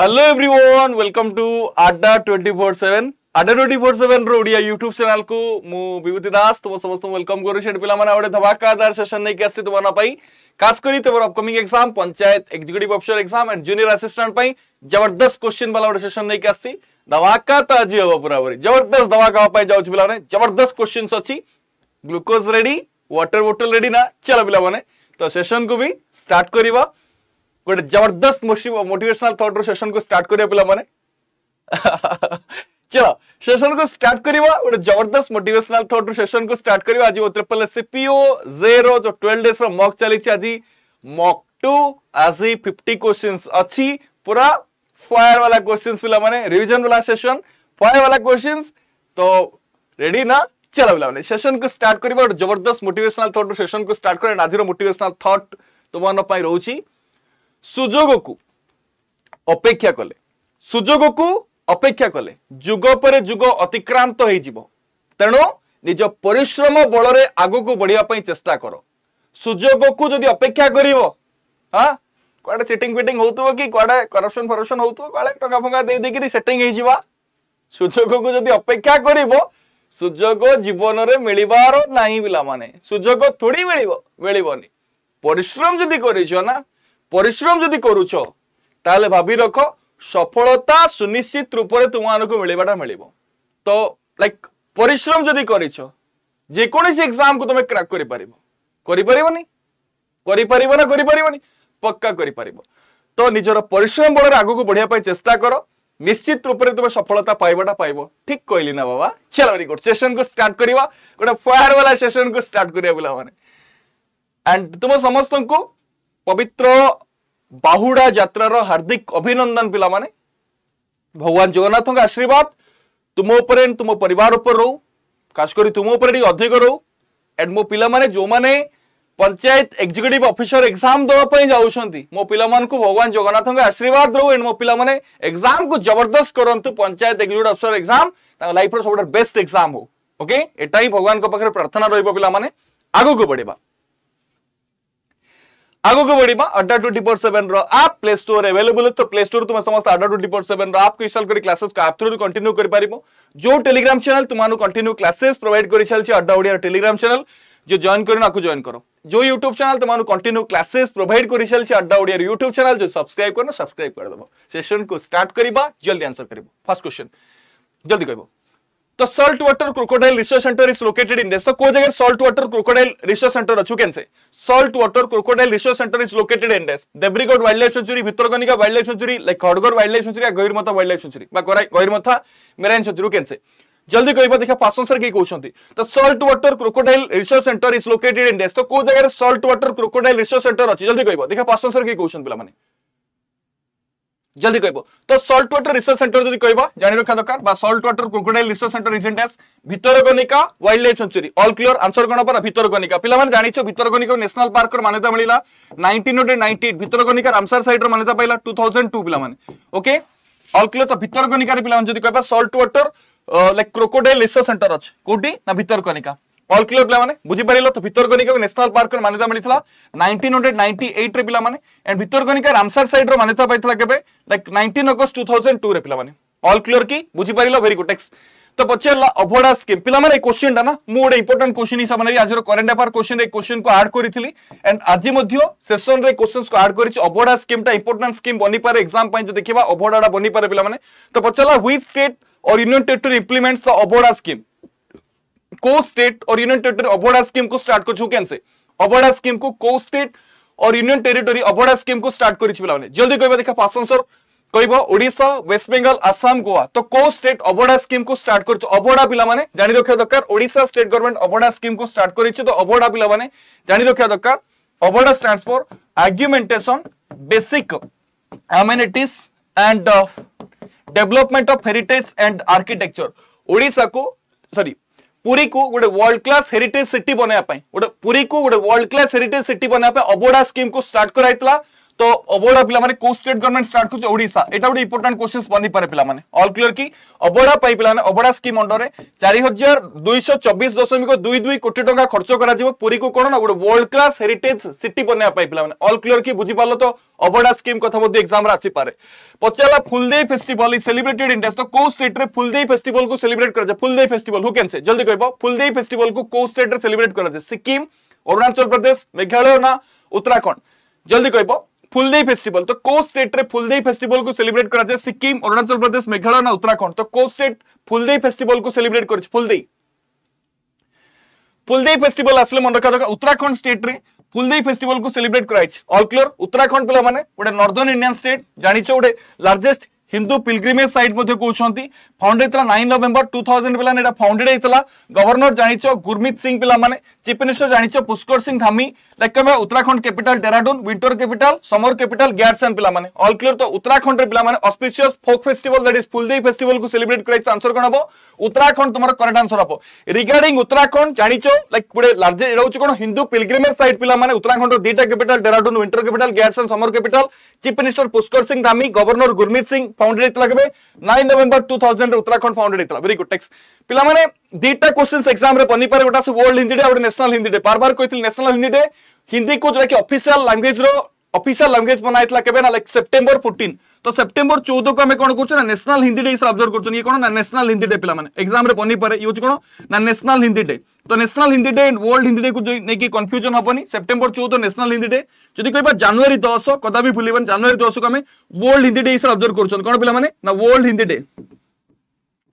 Hello everyone welcome to Adda 24/7 Adda 24/7 रो Odia YouTube channel को मु विभूति दास तुम समस्त वेलकम करू सेट पिला माने गोटे धमाकादार सेशन नै के तुमना पई खास करी तुम upcoming exam panchayat executive officer exam and junior assistant पई जबरदस्त क्वेश्चन वाला सेशन नै के धमाका त आज हो पूरा पूरी जबरदस्त धमाका पई जाउ पिला माने जबरदस्त क्वेश्चंस अछि ग्लूकोज रेडी वाटर बोतल रेडी ना चलो पिला माने तो सेशन को भी स्टार्ट करबा ଗୋଟେ ଜବରଦସ୍ତ ମୋଟିଭେସନାଲ ଥଟ୍ ରୁ ସେସନକୁ ଷ୍ଟାର୍ଟ କରିବା ପିଲାମାନେ चलो सेशन को स्टार्ट करवा गोटे जबरदस्त मोटिवेशनल थट रु सेशन को स्टार्ट करवा आज ट्रिपल एस सीपीओ जे रो जो 12 डेज रो मॉक चली आज मॉक 2 आज 50 क्वेश्चंस अछि पूरा फायर वाला क्वेश्चंस पिला माने रिवीजन वाला सेशन फायर वाला क्वेश्चंस तो रेडी ना चलो पिला माने सेशन को स्टार्ट करवा जबरदस्त मोटिवेशनल थट रु सेशन को स्टार्ट कर आज रो मोटिवेशनल थट तुम मान पाई रहउची ସୁଯୋଗକୁ ଅପେକ୍ଷା କଲେ ସୁଯୋଗକୁ ଅପେକ୍ଷା କଲେ ଯୁଗ ପରେ ଯୁଗ ଅତିକ୍ରାନ୍ତ ହୋଇଯିବ ତେଣୁ ନିଜ ପରିଶ୍ରମ ବଳରେ ଆଗକୁ ବଢ଼ିବା ପାଇଁ ଚେଷ୍ଟା କର ସୁଯୋଗକୁ ଯଦି ଅପେକ୍ଷା କରିବ ହଁ କୁଆଡ଼େ ସିଟିଂ ଫିଟିଂ ହଉଥିବ କି କୁଆଡ଼େ କରପସନ୍ ଫରପସନ୍ ହଉଥିବ କୁଆଡ଼େ ଟଙ୍କା ଫଙ୍କା ଦେଇଦେଇକିରି ସେଟିଂ ହେଇଯିବା ସୁଯୋଗକୁ ଯଦି ଅପେକ୍ଷା କରିବ ସୁଯୋଗ ଜୀବନରେ ମିଳିବାର ନାହିଁ ପିଲାମାନେ ସୁଯୋଗ ଥୋଡ଼ି ମିଳିବ ମିଳିବନି ପରିଶ୍ରମ ଯଦି କରିଛ ନା পরিশ্রম যদি করুছ তাহলে ভাবি রখ সফলতা সুনিশ্চিত রূপে তোমাকে মিলবাটা মিলব তো লাইক পরিশ্রম যদি করেছ যেকোনো এক্সাম কু তুমি ক্রাক করে পারিব করে পারিবনি না করে পারিবনি পক্কা করে পারিব তো নিজের পরিশ্রম বড় আগুক বড়া চেষ্টা কর নিশ্চিত রূপে তুমি সফলতা পাইবাটা পাইব ঠিক কইলি না বাবা চলো ভারি গোটে সেসন কু স্টার্ট করা গোটে ফায়ার বালা সেসন কু স্টার্ট করিবা পিলা মানে অ্যান্ড তুম সমস্ত पवित्र बाहुड़ा जात्रार हार्दिक अभिनंदन पाने भगवान जगन्नाथ आशीर्वाद तुम एंड तुम परिवार उपर रो खास कर तुम उपर अधिक रो एंड मो पे जो मैंने पंचायत एक्जिक्यूटिव ऑफिसर एग्जाम दवाई जाऊँगी मो पे भगवान जगन्नाथ आशीर्वाद रो एंड मो पे एग्जाम को जबरदस्त करूँ panchayat executive officer exam life सब बेस्ट एग्जाम हो ओके एटा ही भगवान पाखे प्रार्थना रोक पे आगे बढ़ा आगे बढ़ा अड्डा ट्वेंटी फोर सेवन रप प्ले स्टोर एवेलेबल तो प्ले स्टोर तुम समस्त अड्डा ट्वेंटी फोर सेवन रप को इनस्टल कर क्लासेस का आप थ्रु कंटिन्यू कर जो टेलीग्राम चैनल तुम्हारे कंटिन्यू क्लासेस प्रोवाइड कर चलिए अड्डा ओडिया टेलीग्राम चैनल जो जॉन करो आपको जॉन करो जो यूट्यूब चैनल तुम्हारे कंटिन्यू क्लासेस प्रोवाइड कर चलिए अड्डा ओडिया यूट्यूब चैनल जो सब्सक्राइब करना सब्सक्राइब कर करदेव सेसन को स्टार्ट करवा जल्दी आंसर कर फर्स्ट क्वेश्चन जल्दी कहो The saltwater crocodile research center is located in this. So, को जगह saltwater crocodile research center अच्छु कैन से saltwater crocodile research center is located in this. Debrigod wildlife sanctuary, Bhitarkanika wildlife sanctuary, like खड़गड़ wildlife sanctuary, Gahirmatha wildlife sanctuary, बा गैरमथा marine sanctuary can say जल्दी कहबा देखा पासन सर की कहउछंती तो salt water crocodile research center is located in देश तो को जगह salt water crocodile research center अछि जल्दी कहबा देखा पासन सर की कहउछन पिला माने জলদি কইব তো সল্ট ওয়াটার রিসার্চ সেন্টার যদি কইব জানি রাখা দরকার বা salt water crocodile research center recent এস Bhitarkanika wildlife sanctuary all clear answer কোন পরা ভিতরকনিকা পিলা মানে জানিছো ভিতরকনিকা ন্যাশনাল পার্কর মান্যতা মিলিলা 1998 ভিতরকনিকা রামসার সাইটর মান্যতা পাইলা 2002 পিলা মানে ওকে অল ক্লিয়ার তো ভিতরকনিকার পিলা মানে যদি কইবা salt water like crocodile research center আছে কোটি না ভিতরকনিকা ऑल पे माने बुझी तो भितरगनिका नेशनल पार्क रे मान्यता मिलिथला 1998 रे पे एंड भितरगनिका रामसर साइड मान्यता पाइथला लाइक 19 अगस्त 2002 रे पे माने ऑल क्लियर की बुझी पारिल गुड टेक्स तो पचारा अभोडा स्कीम पे माने क्वेश्चन दा ना मोड इंपोर्टेंट क्वेश्चन हिसाब से आजर करंट अफेयर क्वेश्चन रे क्वेश्चन को ऐड करितली एंड आजि मध्यो सेशन रे क्वेश्चंस को ऐड करिछ अभोडा स्कीम ता इंपोर्टेंट स्कीम बनी पारे एग्जाम पय जे देखबा अभोडाडा बनी पारे पे माने तो पछेला व्हिच स्टेट और union territory implements the Abadha scheme को स्टेट और यूनियन टेरिटरी अबोडा स्कीम को स्टार्ट कर कैन से अबोडा स्कीम को तो को स्टेट और यूनियन टेरिटरी अबोडा स्कीम को स्टार्ट कर पिलाने जल्दी कहबा देखा फास्ट आंसर कहब ओडिशा वेस्ट बेंगल आसाम गोवा तो को स्टेट अबोडा स्कीम को स्टार्ट कर अबोडा पिला माने जानि रखा दरकार ओडिसा स्टेट गवर्नमेंट अबोडा स्कीम को स्टार्ट कर तो अबोडा पिला माने जानि रखा दरकार Abadha stands for argumentation basic amenities and uh, development of heritage and architecture odisha ko sorry Puri କୁ ଗୋଟେ ୱାର୍ଲଡ କ୍ଲାସ ହେରିଟେଜ ସିଟି ବନେଇବା ପାଇଁ ଗୋଟେ ପୁରୀ କୁ ଗୋଟେ ୱାର୍ଲଡ କ୍ଲାସ ହେରିଟେଜ ସିଟି ବନେଇବା ପାଇଁ ଅବୋଡା ସ୍କିମ୍ କୁ ଷ୍ଟାର୍ଟ କରାଯାଇଥିଲା তো অবহেলা পিলামানে কোন স্টেট গভর্নমেন্ট স্টার্ট করছে ওড়িশা এটা গোটে ইম্পর্টান্ট কোশ্চেন বনিপারে পিলামানে অল ক্লিয়ার কি অবহেলা পাই পিলামানে অবহেলা স্কিম অন্ডরে চারি হাজার দুইশহ চব্বিশ দশমিক দুই দুই কোটি টঙ্কা খরচ করা পুরীকে কোণ না গোটে ওয়ার্ল্ড ক্লাস হেরিটেজ সিটি বনাইয়া পাই পিলামানে অল ক্লিয়ার কি বুঝিপারল তো অবহেলা স্কিম কথা মধ্যে এক্সামরে আসিপারে পচারা Phooldei festival is celebrated in দেশ তো কোন স্টেট্রে ফুলদেই ফেস্টিভাল কু সেলিব্রেট করা যায় ফুলদেই ফেস্টিভাল হু ক্যান সে জলদি কইব ফুলদেই ফেস্টিভাল কু কোন স্টেট্রে সেলিব্রেট করা যায় সিকিম অরুণাচল প্রদেশ মেঘালয় না উত্তরাখণ্ড জলদি কইব ফুলদেই ফেস্টিভ্যাল তো কোন স্টেটে ফুলদেই ফেস্টিভ্যালକୁ সেলিব্রেট করা যায় সিকিম অরুণাচল প্রদেশ মেঘালয় না উত্তরাখণ্ড তো কোন স্টেট ফুলদেই ফেস্টিভ্যালକୁ সেলিব্রেট করেছে ফুলদেই ফুলদেই ফেস্টিভ্যাল আসলে মনে রাখা দরকার উত্তরাখণ্ড স্টেটে ফুলদেই ফেস্টিভ্যালକୁ সেলিব্রেট করা হয়েছে অল ক্লিয়ার উত্তরাখণ্ড পিলা মানে গোটে নর্দর্ন ইন্ডিয়ান স্টেট জানিছ গোটে লার্জেস্ট हिंदू पिलग्रिमेज सैट कहते फाउंडेड होता नाइन नवेम्बर टू थाउजेंड पे यहाँ फाउंडेड होता गवर्नर जाच गुरमीत सिंह पे चीफ मिनिस्टर जाच पुष्कर सिंह धामी देखिए Uttarakhand capital Dehradun winter capital summer capital Gairsain पिला माने ऑल क्लियर तो उत्तराखंड रे पिला माने auspicious folk festival that is Phooldei festival को सेलिब्रेट करै तो आंसर कोन हबो उत्तराखंड तुम्हारा करेक्ट आंसर हबो रिगार्डिंग उत्तराखंड जानिचो लाइक पुडे लार्ज रहउछ कोन हिंदू पिलग्रिमेज साइट पिला माने उत्तराखंड रो दीटा capital Dehradun winter capital Gairsain summer capital chief minister Pushkar Singh Dhami governor Gurmeet Singh founded हेतला केबे 9 नवंबर 2000 रे उत्तराखंड फाउंडेड हेतला वेरी गुड टेक्स्ट पिला माने দুইটা কোশ্চেন এক্সাম রে পনিপারে গোটা সে ওয়ার্ল্ড হিন্দি ডে আর ন্যাশনাল হিন্দি ডে বারবার কইতিল ন্যাশনাল হিন্দি ডে হিন্দি কো যেটা কি অফিসিয়াল ল্যাঙ্গুয়েজ রো অফিসিয়াল ল্যাঙ্গুয়েজ বনা হইতলা কেবে না লাইক সেপ্টেম্বর 14 তো সেপ্টেম্বর 14 কো আমি কোন করছ না ন্যাশনাল হিন্দি ডে হিসাব অবজর্ভ করছ ইয়ে কোন না ন্যাশনাল হিন্দি ডে পিলা মানে এক্সাম রে পনিপারে ইউজ কোন না ন্যাশনাল হিন্দি ডে তো national Hindi day world Hindi day কো নেকি কনফ্যুজন হবনি সেপ্টেম্বর 14 ন্যাশনাল হিন্দি ডে যদি কইবা জানুয়ারি 10 কদাবি ভুলিবেন জানুয়ারি 10 কো আমি ওয়ার্ল্ড হিন্দি ডে হিসাব অবজর্ভ করছ কোন পিলা মানে না world Hindi day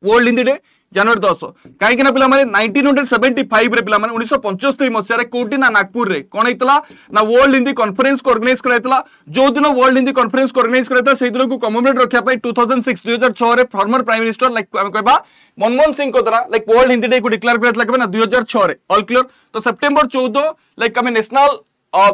world Hindi day ଜାନୁଆରୀ ଦଶ କାହିଁକି ନା ପିଲାମାନେ ନାଇଣ୍ଟିନ୍ ହଣ୍ଡ୍ରେଡ୍ ସେଭେଣ୍ଟି ଫାଇଭରେ ପିଲାମାନେ ଉଣେଇଶହ ପଞ୍ଚସ୍ତରୀ ମସିହାରେ କୋଉଠି ନା ନାଗପୁରରେ କ'ଣ ହେଇଥିଲା ନା ୱାର୍ଲଡ ହିନ୍ଦୀ କନଫରେନ୍ସକୁ ଅର୍ଗାନାଇଜ କରାଯାଇଥିଲା ଯୋଉ ଦିନ ୱାର୍ଲଡ ହିନ୍ଦୀ କନଫରେନ୍ସକୁ ଅର୍ଗାନାଇଜ କରାଯାଇଥିଲା ସେଇ ଦିନକୁ କମୋମେଟ୍ ରଖିବା ପାଇଁ ଟୁ ଥାଉଜେଣ୍ଡ ସିକ୍ସ ଦୁଇ ହଜାର ଛଅରେ ଫର୍ମର ପ୍ରାଇମ୍ ମିନିଷ୍ଟର ଲାଇକ୍ ଆମେ କହିବା ମନମୋହନ ସିଂଙ୍କ ଦ୍ୱାରା ଲାଇକ୍ ୱାର୍ଲଡ ହିନ୍ଦୀ ଡେକୁ ଡିକ୍ଲାର କରାଯାଇଥିଲା କେବେ ନା ଦୁଇ ହଜାର ଛଅରେ ଅଲ୍ କ୍ଲିୟର ତ ସେପ୍ଟେମ୍ବର ଚଉଦ ଲାଇକ୍ ଆମେ ନ୍ୟାସନାଲ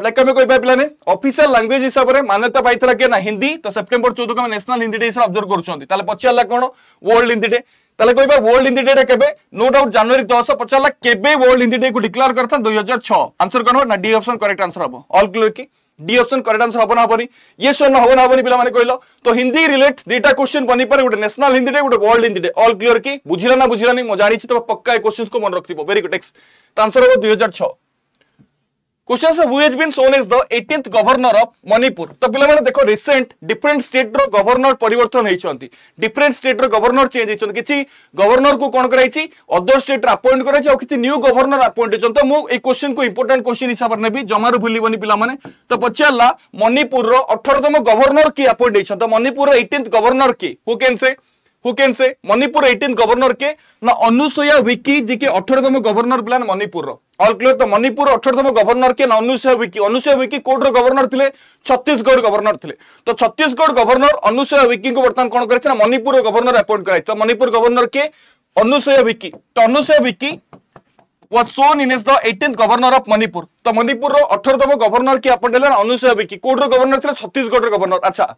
लाइक आम कही पाने अफिसीआल लांगुएज हिसाब से मान्यता पाई कि ना हिंदी तो सेप्टेम्बर चौदह को नेशनल हिंदी डे हिसाब अब्जर्व कर पचारा कौन वर्ल्ड हिंदी डे তাহলে কইবা ওয়ার্ল্ড হিন্দি ডেটা কেবে নো ডাউট জানুয়ারি 10 পচালা কেবে ওয়ার্ল্ড হিন্দি ডে কু ডিক্লেয়ার করথা 2006 আনসার কোন হবে না ডি অপশন কারেক্ট আনসার হবে অল ক্লিয়ার কি डी ऑप्शन करेक्ट आंसर हम हबनी ये सो न हम हबनी पिला माने कहलो तो हिंदी रिलेट दीटा क्वेश्चन बनी पारे गोटे नेशनल हिंदी डे गोटे world Hindi day all clear की बुझिला ना बुझिला नहीं जानी छी पक्का ए को मन रखथिबो वेरी गुड नेक्स्ट आंसर हो 2006 question who is been sworn is the eighteenth governor of Manipur तो पे देख रिसेंट डिफरेन्ट स्टेट रवर्नर परिवर्तन होती डिफरेन्ट स्टेट रवर्नर चेंज होती किसी गवर्नर को कौन कराई अदर स्टेट अपॉइंट कर किसी न्यू गवर्नर अपॉइंट होती तो मुझे क्वेश्चन को इंपोर्टाट क्वेश्चन हिसाब से नेबी जमार भूल पे तो पचारा मणिपुर अठरतम गवर्नर किए अपॉइंट होती तो मणिपुर एटीन्थ गवर्नर किए who can say who can say Manipur 18 governor के ना अनुसया विकी जे के 18 तम गवर्नर प्लान मणिपुर रो ऑल क्लियर तो मणिपुर 18 तम गवर्नर के ना अनुसया विकी अनुसया विकी कोड रो गवर्नर थिले छत्तीसगढ़ गवर्नर थिले तो छत्तीसगढ़ गवर्नर अनुसया विकी को वर्तमान कोन करे छना मणिपुर गवर्नर अपॉइंट कराई तो मणिपुर गवर्नर के अनुसया विकी तो Anusuiya Uikey was sworn in is the 18th governor of Manipur तो मणिपुर रो 18 तम गवर्नर के अपॉइंट लेला अनुसया विकी कोड रो गवर्नर थिले छत्तीसगढ़ रो गवर्नर अच्छा